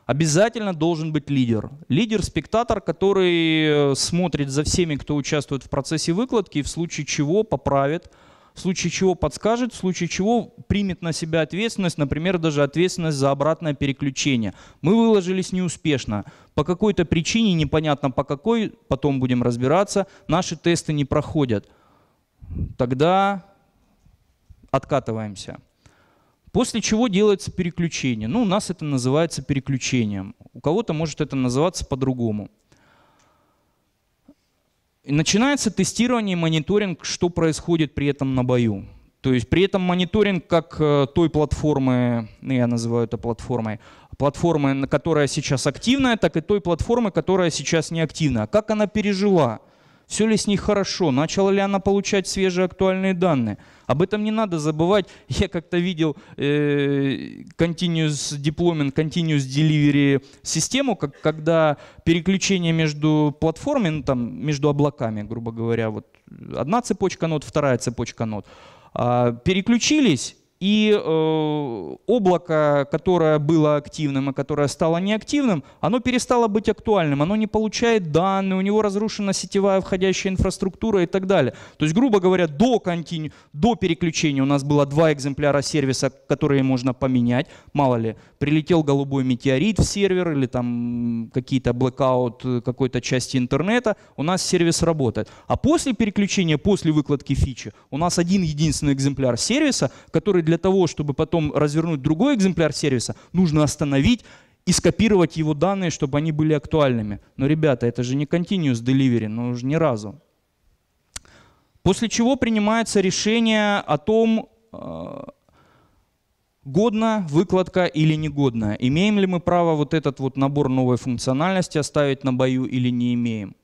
Обязательно должен быть лидер. Лидер-спектатор, который э, смотрит за всеми, кто участвует в процессе выкладки, в случае чего поправит, в случае чего подскажет, в случае чего примет на себя ответственность, например, даже ответственность за обратное переключение. Мы выложились неуспешно. По какой-то причине, непонятно по какой, потом будем разбираться, наши тесты не проходят. Тогда откатываемся. После чего делается переключение. Ну, у нас это называется переключением. У кого-то может это называться по-другому. Начинается тестирование и мониторинг, что происходит при этом на бою. То есть при этом мониторинг как э, той платформы, ну, я называю это платформой, платформы, которая сейчас активная, так и той платформы, которая сейчас не а Как она пережила? Все ли с ней хорошо? Начала ли она получать свежие актуальные данные? Об этом не надо забывать. Я как-то видел э, continuous deployment, continuous delivery систему, как, когда переключение между платформами, ну, там, между облаками, грубо говоря, вот одна цепочка нот, вторая цепочка нот, а, переключились, и э, облако, которое было активным и которое стало неактивным, оно перестало быть актуальным, оно не получает данные, у него разрушена сетевая входящая инфраструктура и так далее. То есть, грубо говоря, до, континю, до переключения у нас было два экземпляра сервиса, которые можно поменять, мало ли, прилетел голубой метеорит в сервер или там какие-то блэкаут э, какой-то части интернета, у нас сервис работает. А после переключения, после выкладки фичи, у нас один единственный экземпляр сервиса, который для того, чтобы потом развернуть другой экземпляр сервиса, нужно остановить и скопировать его данные, чтобы они были актуальными. Но, ребята, это же не continuous delivery, но уже ни разу. После чего принимается решение о том, э, годна выкладка или негодна Имеем ли мы право вот этот вот набор новой функциональности оставить на бою или не имеем?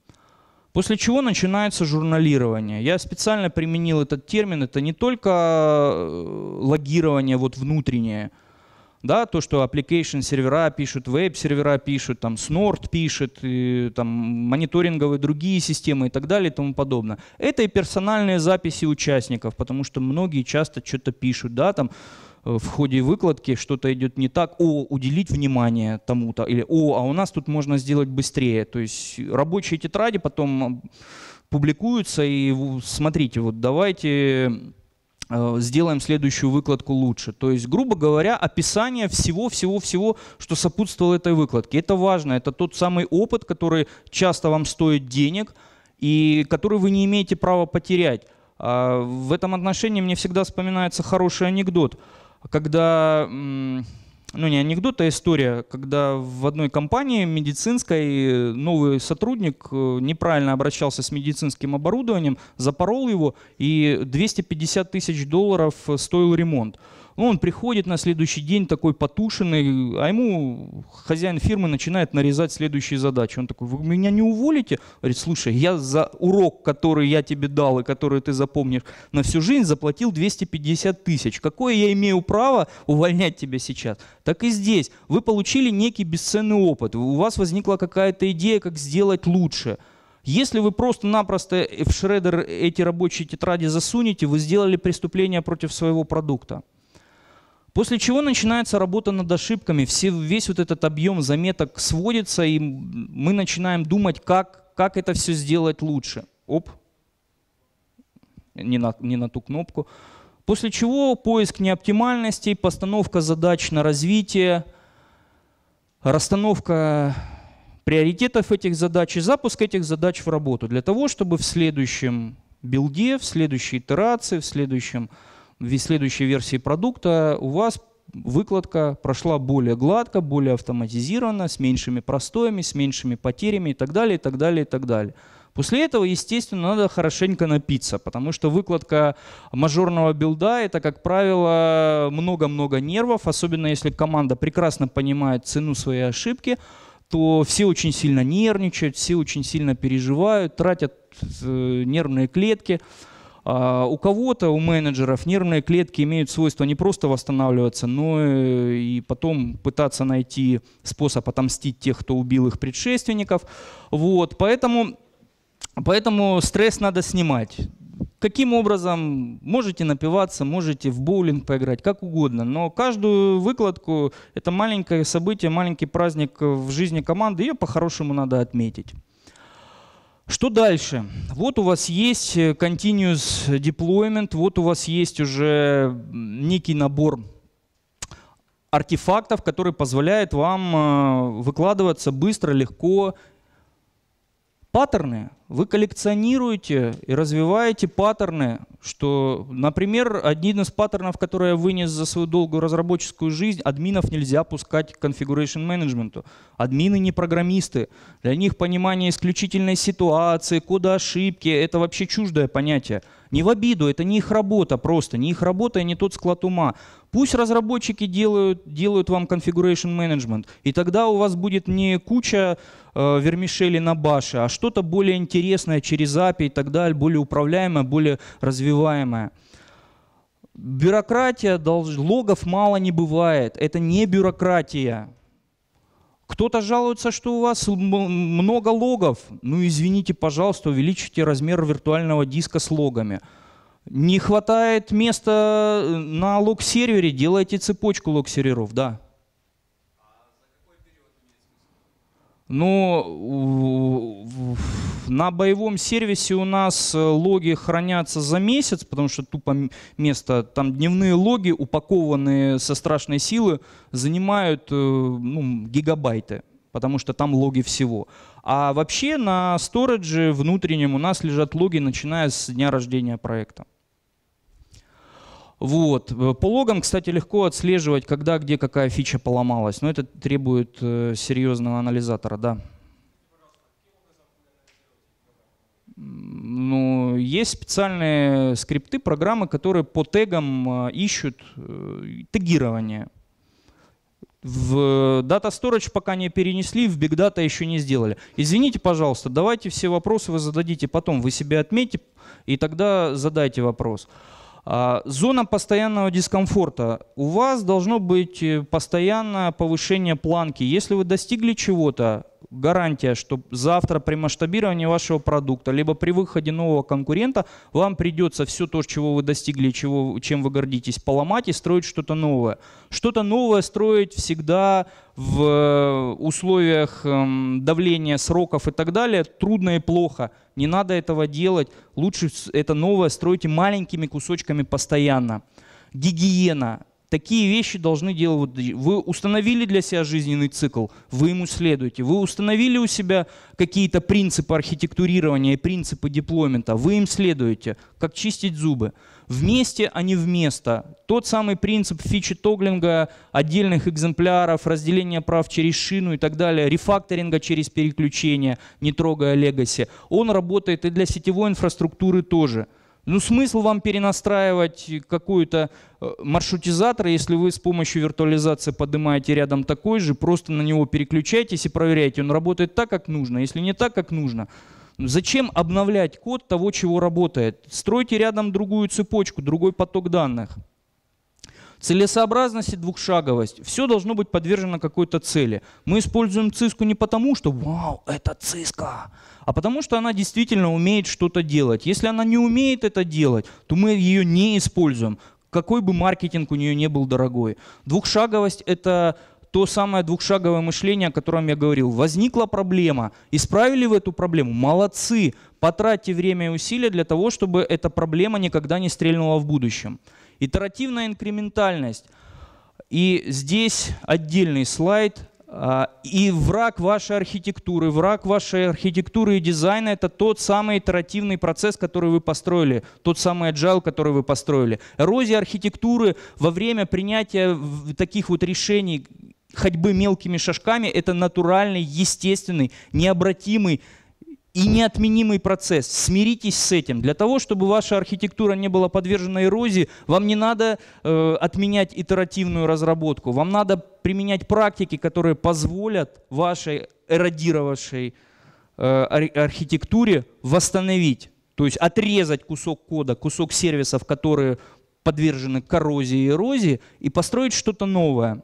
После чего начинается журналирование. Я специально применил этот термин. Это не только э, логирование вот внутреннее, да, то, что application сервера пишут, веб сервера пишут, там Snort пишет, и, там мониторинговые другие системы и так далее и тому подобное. Это и персональные записи участников, потому что многие часто что-то пишут, да, там Э, в ходе выкладки что-то идет не так, о, уделить внимание тому-то, или о, а у нас тут можно сделать быстрее. То есть рабочие тетради потом э, публикуются, и смотрите, вот давайте э, сделаем следующую выкладку лучше. То есть, грубо говоря, описание всего-всего-всего, что сопутствовало этой выкладке. Это важно, это тот самый опыт, который часто вам стоит денег и который вы не имеете права потерять. А в этом отношении мне всегда вспоминается хороший анекдот – когда, ну не анекдот, а история, когда в одной компании медицинской э, новый сотрудник э, неправильно обращался с медицинским оборудованием, запорол его, и 250 тысяч долларов э, стоил ремонт. Ну, он приходит на следующий день такой потушенный, а ему хозяин фирмы начинает нарезать следующие задачи. Он такой, вы меня не уволите? Говорит, слушай, я за урок, который я тебе дал и который ты запомнишь на всю жизнь, заплатил 250 тысяч. Какое я имею право увольнять тебя сейчас? Так и здесь. Вы получили некий бесценный опыт. У вас возникла какая-то идея, как сделать лучше. Если вы просто-напросто в шредер эти рабочие тетради засунете, вы сделали преступление против своего продукта. После чего начинается работа над ошибками. Все, весь вот этот объем заметок сводится, и мы начинаем думать, как, как это все сделать лучше. Оп, не на, не на ту кнопку. После чего поиск неоптимальностей, постановка задач на развитие, расстановка приоритетов этих задач и запуск этих задач в работу для того, чтобы в следующем билде, в следующей итерации, в следующем в следующей версии продукта у вас выкладка прошла более гладко, более автоматизированно, с меньшими простоями, с меньшими потерями и так далее, и так далее, и так далее. После этого, естественно, надо хорошенько напиться, потому что выкладка мажорного билда — это, как правило, много-много нервов, особенно если команда прекрасно понимает цену своей ошибки, то все очень сильно нервничают, все очень сильно переживают, тратят э, нервные клетки — а, у кого-то, у менеджеров, нервные клетки имеют свойство не просто восстанавливаться, но и потом пытаться найти способ отомстить тех, кто убил их предшественников. Вот, поэтому, поэтому стресс надо снимать. Каким образом? Можете напиваться, можете в боулинг поиграть, как угодно. Но каждую выкладку – это маленькое событие, маленький праздник в жизни команды. Ее по-хорошему надо отметить. Что дальше? Вот у вас есть э, continuous deployment, вот у вас есть уже некий набор артефактов, который позволяет вам э, выкладываться быстро, легко, паттерны. Вы коллекционируете и развиваете паттерны, что, например, один из паттернов, который я вынес за свою долгую разработческую жизнь, админов нельзя пускать к configuration management. Админы не программисты. Для них понимание исключительной ситуации, кода ошибки — это вообще чуждое понятие. Не в обиду, это не их работа просто, не их работа и не тот склад ума. Пусть разработчики делают, делают вам configuration management, и тогда у вас будет не куча э, вермишели на баше, а что-то более интересное через API и так далее, более управляемое, более развиваемое. Бюрократия, долж... логов мало не бывает. Это не бюрократия. Кто-то жалуется, что у вас много логов. Ну, извините, пожалуйста, увеличите размер виртуального диска с логами. Не хватает места э, на лог-сервере, делайте цепочку лог-серверов, да. Но на боевом сервисе у нас э, логи хранятся за месяц, потому что тупо место, там дневные логи, упакованные со страшной силы, занимают э, ну, гигабайты, потому что там логи всего. А вообще на сторидже внутреннем у нас лежат логи, начиная с дня рождения проекта. Вот. Э, по логам, кстати, легко отслеживать, когда, где, какая фича поломалась. Но это требует э, серьезного анализатора, да. Ну, есть специальные скрипты, программы, которые по тегам э, ищут э, тегирование. В Data Storage пока не перенесли, в Big Data еще не сделали. Извините, пожалуйста, давайте все вопросы вы зададите потом, вы себе отметьте и тогда задайте вопрос. Вопрос. А, зона постоянного дискомфорта. У вас должно быть э, постоянное повышение планки. Если вы достигли чего-то, гарантия, что завтра при масштабировании вашего продукта, либо при выходе нового конкурента, вам придется все то, чего вы достигли, чего, чем вы гордитесь, поломать и строить что-то новое. Что-то новое строить всегда в э, условиях эм, давления сроков и так далее трудно и плохо. Не надо этого делать. Лучше это новое стройте маленькими кусочками постоянно. Гигиена Такие вещи должны делать. Вы установили для себя жизненный цикл, вы ему следуете. Вы установили у себя какие-то принципы архитектурирования и принципы дипломента, вы им следуете. Как чистить зубы. Вместе, а не вместо. Тот самый принцип фичи тоглинга, отдельных экземпляров, разделения прав через шину и так далее, рефакторинга через переключение, не трогая легаси. Он работает и для сетевой инфраструктуры тоже. Ну смысл вам перенастраивать какой-то э, маршрутизатор, если вы с помощью виртуализации поднимаете рядом такой же, просто на него переключайтесь и проверяйте, он работает так, как нужно, если не так, как нужно. Зачем обновлять код того, чего работает? Стройте рядом другую цепочку, другой поток данных. Целесообразность и двухшаговость. Все должно быть подвержено какой-то цели. Мы используем циску не потому, что «Вау, это циска!», а потому что она действительно умеет что-то делать. Если она не умеет это делать, то мы ее не используем, какой бы маркетинг у нее не был дорогой. Двухшаговость – это то самое двухшаговое мышление, о котором я говорил. Возникла проблема, исправили вы эту проблему, молодцы, потратьте время и усилия для того, чтобы эта проблема никогда не стрельнула в будущем. Итеративная инкрементальность. И здесь отдельный слайд. А, и враг вашей архитектуры, враг вашей архитектуры и дизайна – это тот самый итеративный процесс, который вы построили, тот самый agile, который вы построили. Эрозия архитектуры во время принятия таких вот решений, ходьбы мелкими шажками – это натуральный, естественный, необратимый и неотменимый процесс. Смиритесь с этим. Для того, чтобы ваша архитектура не была подвержена эрозии, вам не надо э, отменять итеративную разработку. Вам надо применять практики, которые позволят вашей эродировавшей э, архитектуре восстановить. То есть отрезать кусок кода, кусок сервисов, которые подвержены коррозии и эрозии, и построить что-то новое.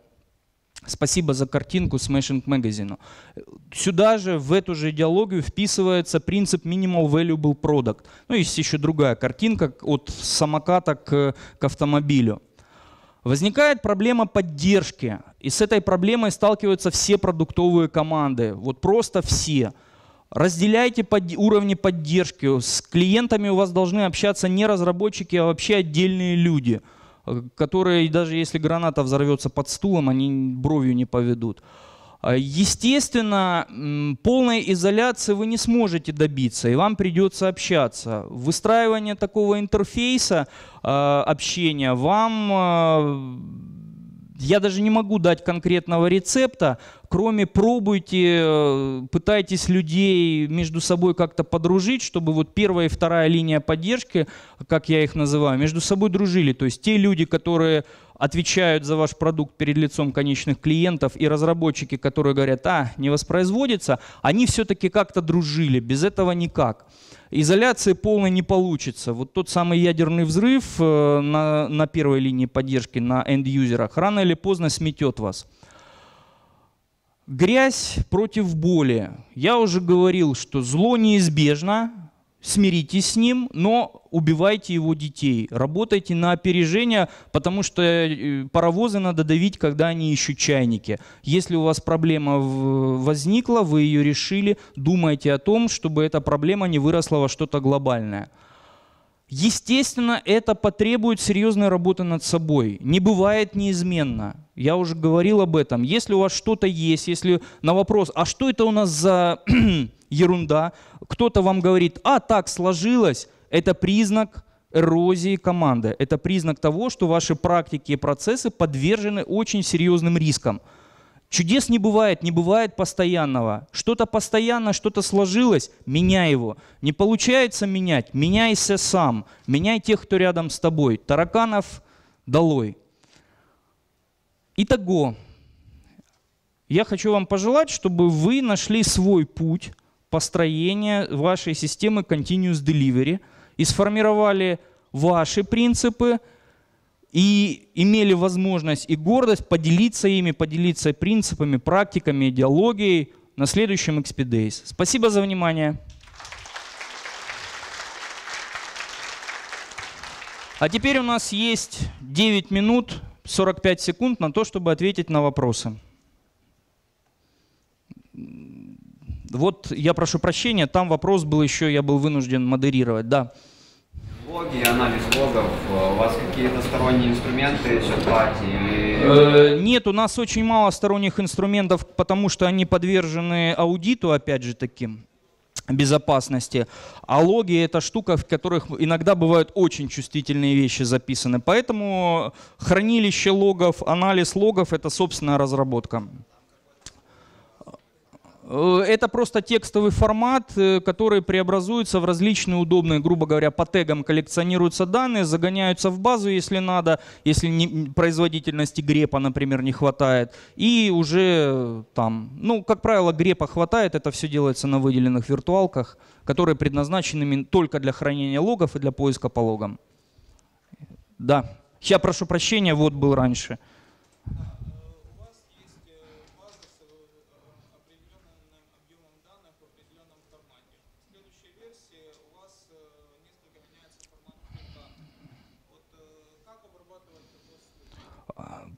Спасибо за картинку Smashing Magazine. Сюда же, в эту же идеологию вписывается принцип Minimal Valuable Product. Ну, есть еще другая картинка от самоката к, к автомобилю. Возникает проблема поддержки. И с этой проблемой сталкиваются все продуктовые команды. Вот просто все. Разделяйте под, уровни поддержки. С клиентами у вас должны общаться не разработчики, а вообще отдельные люди – которые даже если граната взорвется под стулом, они бровью не поведут. А, естественно, полной изоляции вы не сможете добиться, и вам придется общаться. Выстраивание такого интерфейса а, общения вам а, я даже не могу дать конкретного рецепта, кроме пробуйте, э, пытайтесь людей между собой как-то подружить, чтобы вот первая и вторая линия поддержки, как я их называю, между собой дружили. То есть те люди, которые отвечают за ваш продукт перед лицом конечных клиентов и разработчики, которые говорят, а, не воспроизводится, они все-таки как-то дружили, без этого никак. Изоляции полной не получится. Вот тот самый ядерный взрыв э, на, на первой линии поддержки на энд-юзерах рано или поздно сметет вас. Грязь против боли. Я уже говорил, что зло неизбежно, смиритесь с ним, но убивайте его детей, работайте на опережение, потому что э, паровозы надо давить, когда они еще чайники. Если у вас проблема возникла, вы ее решили, думайте о том, чтобы эта проблема не выросла во что-то глобальное. Естественно, это потребует серьезной работы над собой. Не бывает неизменно. Я уже говорил об этом. Если у вас что-то есть, если на вопрос, а что это у нас за ерунда, кто-то вам говорит, а так сложилось, это признак эрозии команды. Это признак того, что ваши практики и процессы подвержены очень серьезным рискам. Чудес не бывает, не бывает постоянного. Что-то постоянно, что-то сложилось, меняй его. Не получается менять, меняйся сам. Меняй тех, кто рядом с тобой. Тараканов долой. Итого, я хочу вам пожелать, чтобы вы нашли свой путь построения вашей системы Continuous Delivery – и сформировали ваши принципы, и имели возможность и гордость поделиться ими, поделиться принципами, практиками, идеологией на следующем XP Спасибо за внимание. А теперь у нас есть 9 минут 45 секунд на то, чтобы ответить на вопросы. Вот я прошу прощения, там вопрос был еще, я был вынужден модерировать. Да. Логи анализ логов. Э, у вас какие-то сторонние инструменты еще платят? Или... Э, нет, у нас очень мало сторонних инструментов, потому что они подвержены аудиту, опять же таки безопасности. А логи — это штука, в которых иногда бывают очень чувствительные вещи записаны. Поэтому хранилище логов, анализ логов — это собственная разработка. Э, это просто текстовый формат, э, который преобразуется в различные удобные, грубо говоря, по тегам коллекционируются данные, загоняются в базу, если надо, если не, производительности грепа, например, не хватает. И уже э, там, ну, как правило, грепа хватает, это все делается на выделенных виртуалках, которые предназначены только для хранения логов и для поиска по логам. Да. Я прошу прощения, вот был раньше.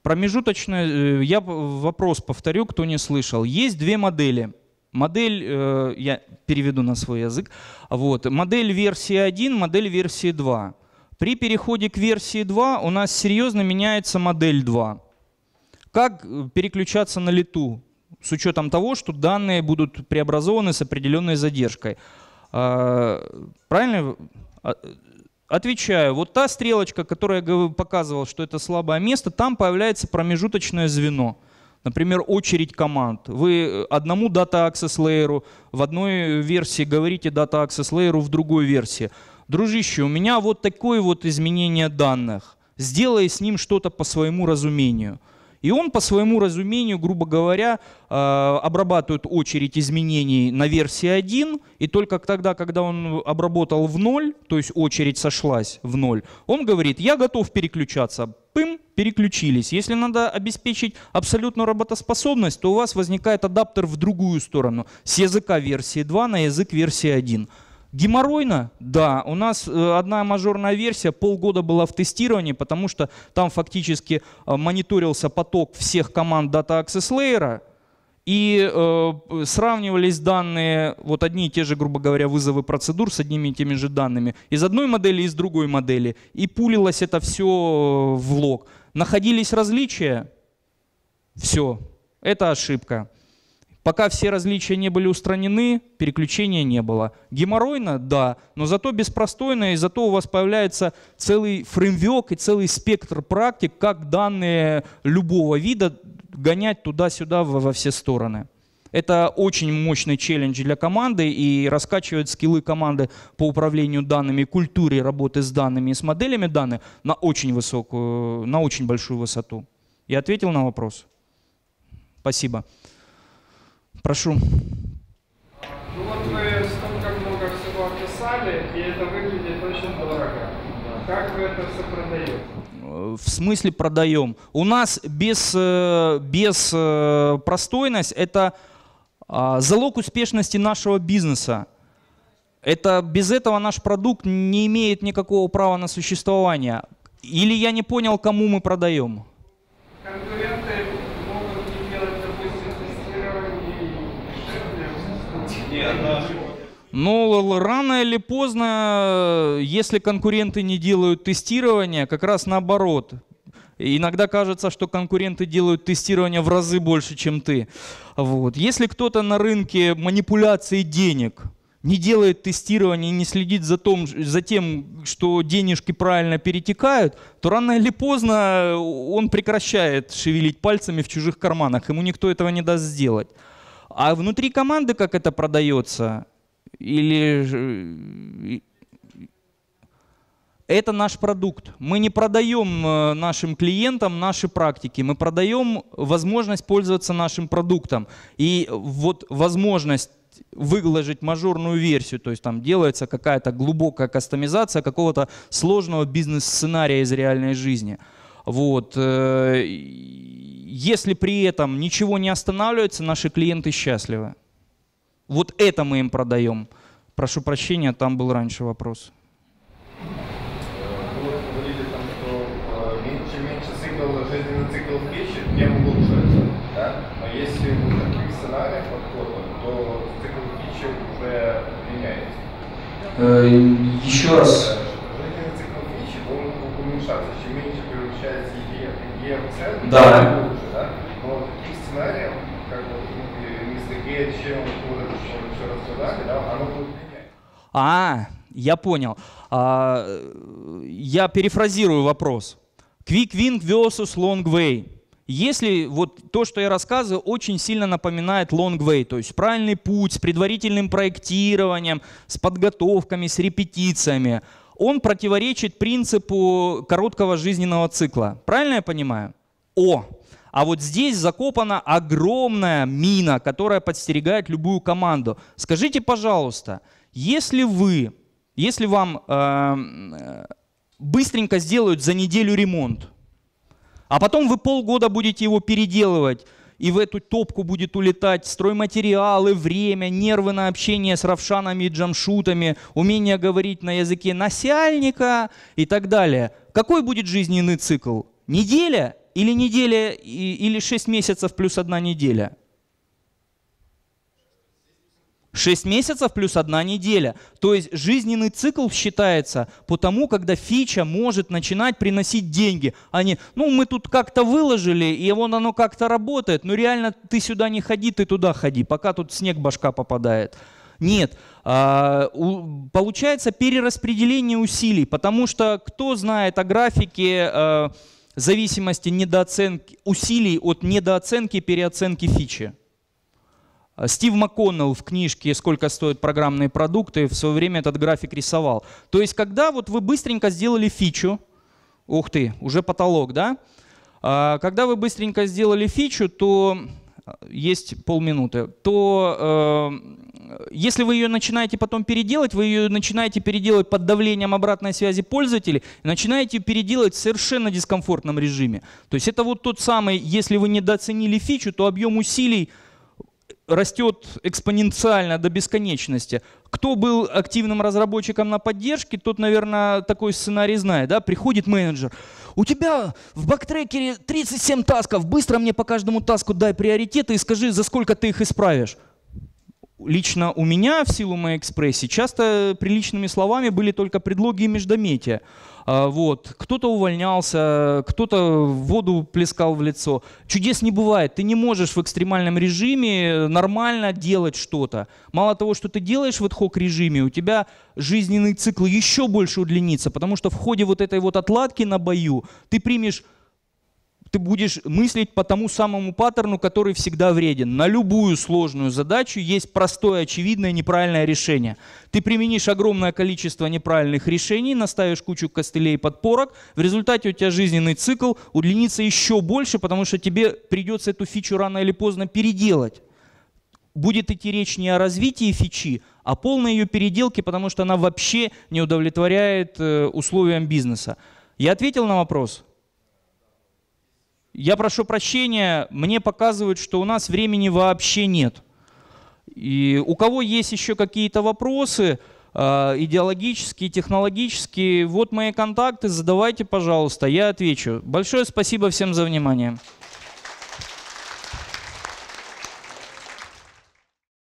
Промежуточное. Э, я вопрос повторю, кто не слышал. Есть две модели. Модель, э, я переведу на свой язык, вот, модель версии 1, модель версии 2. При переходе к версии 2 у нас серьезно меняется модель 2. Как э, переключаться на лету, с учетом того, что данные будут преобразованы с определенной задержкой? А, правильно? Отвечаю, вот та стрелочка, которая я показывал, что это слабое место, там появляется промежуточное звено. Например, очередь команд. Вы э, одному Data Access Layer в одной версии говорите Data Access Layer в другой версии. Дружище, у меня вот такое вот изменение данных. Сделай с ним что-то по своему разумению. И он по своему разумению, грубо говоря, э, обрабатывает очередь изменений на версии 1, и только тогда, когда он обработал в 0, то есть очередь сошлась в 0, он говорит, я готов переключаться, пым, переключились. Если надо обеспечить абсолютную работоспособность, то у вас возникает адаптер в другую сторону, с языка версии 2 на язык версии 1. Геморройно? Да. У нас э, одна мажорная версия полгода была в тестировании, потому что там фактически э, мониторился поток всех команд Data Access Layer, и э, сравнивались данные, вот одни и те же, грубо говоря, вызовы процедур с одними и теми же данными из одной модели и из другой модели. И пулилось это все э, в лог. Находились различия? Все. Это ошибка. Пока все различия не были устранены, переключения не было. Геморройно? Да. Но зато беспростойно, и зато у вас появляется целый фреймвек и целый спектр практик, как данные любого вида гонять туда-сюда во все стороны. Это очень мощный челлендж для команды и раскачивает скиллы команды по управлению данными, культуре работы с данными и с моделями данных на очень высокую, на очень большую высоту. Я ответил на вопрос? Спасибо. Прошу. Ну вот вы столько много всего описали, и это выглядит очень дорого. Как вы это все продаете? в смысле продаем. У нас без, э, без э, простойность это а, залог успешности нашего бизнеса. Это без этого наш продукт не имеет никакого права на существование. Или я не понял, кому мы продаем? Конкуренты Но ну, рано или поздно, если конкуренты не делают тестирование, как раз наоборот. Иногда кажется, что конкуренты делают тестирование в разы больше, чем ты. Вот. Если кто-то на рынке манипуляции денег не делает тестирование и не следит за, том, за тем, что денежки правильно перетекают, то рано или поздно э, он прекращает шевелить пальцами в чужих карманах. Ему никто этого не даст сделать. А внутри команды как это продается? Или это наш продукт. Мы не продаем э, нашим клиентам наши практики, мы продаем возможность пользоваться нашим продуктом. И вот возможность выложить мажорную версию, то есть там делается какая-то глубокая кастомизация какого-то сложного бизнес-сценария из реальной жизни – вот. Э, если при этом ничего не останавливается, наши клиенты счастливы. Вот это мы им продаем. Прошу прощения, там был раньше вопрос. жизненный цикл в печи, тем улучшается. Да? Но если в таких сценариях подхода, то цикл пищи уже меняется. Еще раз Да. да? Но таким сценарием, как бы, не ну, стыднее, чем вот это, все рассказали, да, оно будет менять. А, я понял. А, я перефразирую вопрос. Quick Win versus Long Way. Если вот то, что я рассказываю, очень сильно напоминает long way, то есть правильный путь с предварительным проектированием, с подготовками, с репетициями, он противоречит принципу короткого жизненного цикла. Правильно я понимаю? О. А вот здесь закопана огромная мина, которая подстерегает любую команду. Скажите, пожалуйста, если вы, если вам эм, э, быстренько сделают за неделю ремонт, а потом вы полгода будете его переделывать, и в эту топку будет улетать стройматериалы, время, нервы на общение с равшанами и джамшутами, умение говорить на языке насяльника и так далее. Какой будет жизненный цикл? Неделя или неделя, или 6 месяцев плюс одна неделя? 6 месяцев плюс одна неделя. То есть жизненный цикл считается по тому, когда фича может начинать приносить деньги, а не, ну мы тут как-то выложили, и вон оно как-то работает, но реально ты сюда не ходи, ты туда ходи, пока тут снег башка попадает. Нет, а, получается перераспределение усилий, потому что кто знает о графике э, зависимости недооценки, усилий от недооценки и переоценки фичи. А Стив МакКоннелл в книжке «Сколько стоят программные продукты» в свое время этот график рисовал. То есть, когда вот вы быстренько сделали фичу, ух ты, уже потолок, да? А, когда вы быстренько сделали фичу, то есть полминуты, то э, если вы ее начинаете потом переделать, вы ее начинаете переделать под давлением обратной связи пользователей, начинаете ее переделать в совершенно дискомфортном режиме. То есть это вот тот самый, если вы недооценили фичу, то объем усилий растет экспоненциально до бесконечности. Кто был активным разработчиком на поддержке, тот, наверное, такой сценарий знает. Да? Приходит менеджер, у тебя в бактрекере 37 тасков, быстро мне по каждому таску дай приоритеты и скажи, за сколько ты их исправишь лично у меня в силу моей экспрессии часто приличными словами были только предлоги и междометия. А, вот. Кто-то увольнялся, кто-то воду плескал в лицо. Чудес не бывает. Ты не можешь в экстремальном режиме нормально делать что-то. Мало того, что ты делаешь в отхок режиме, у тебя жизненный цикл еще больше удлинится, потому что в ходе вот этой вот отладки на бою ты примешь ты будешь мыслить по тому самому паттерну, который всегда вреден. На любую сложную задачу есть простое, очевидное, неправильное решение. Ты применишь огромное количество неправильных решений, наставишь кучу костылей и подпорок, в результате у тебя жизненный цикл удлинится еще больше, потому что тебе придется эту фичу рано или поздно переделать. Будет идти речь не о развитии фичи, а полной ее переделке, потому что она вообще не удовлетворяет э, условиям бизнеса. Я ответил на вопрос? Я прошу прощения, мне показывают, что у нас времени вообще нет. И у кого есть еще какие-то вопросы, а, идеологические, технологические, вот мои контакты, задавайте, пожалуйста, я отвечу. Большое спасибо всем за внимание.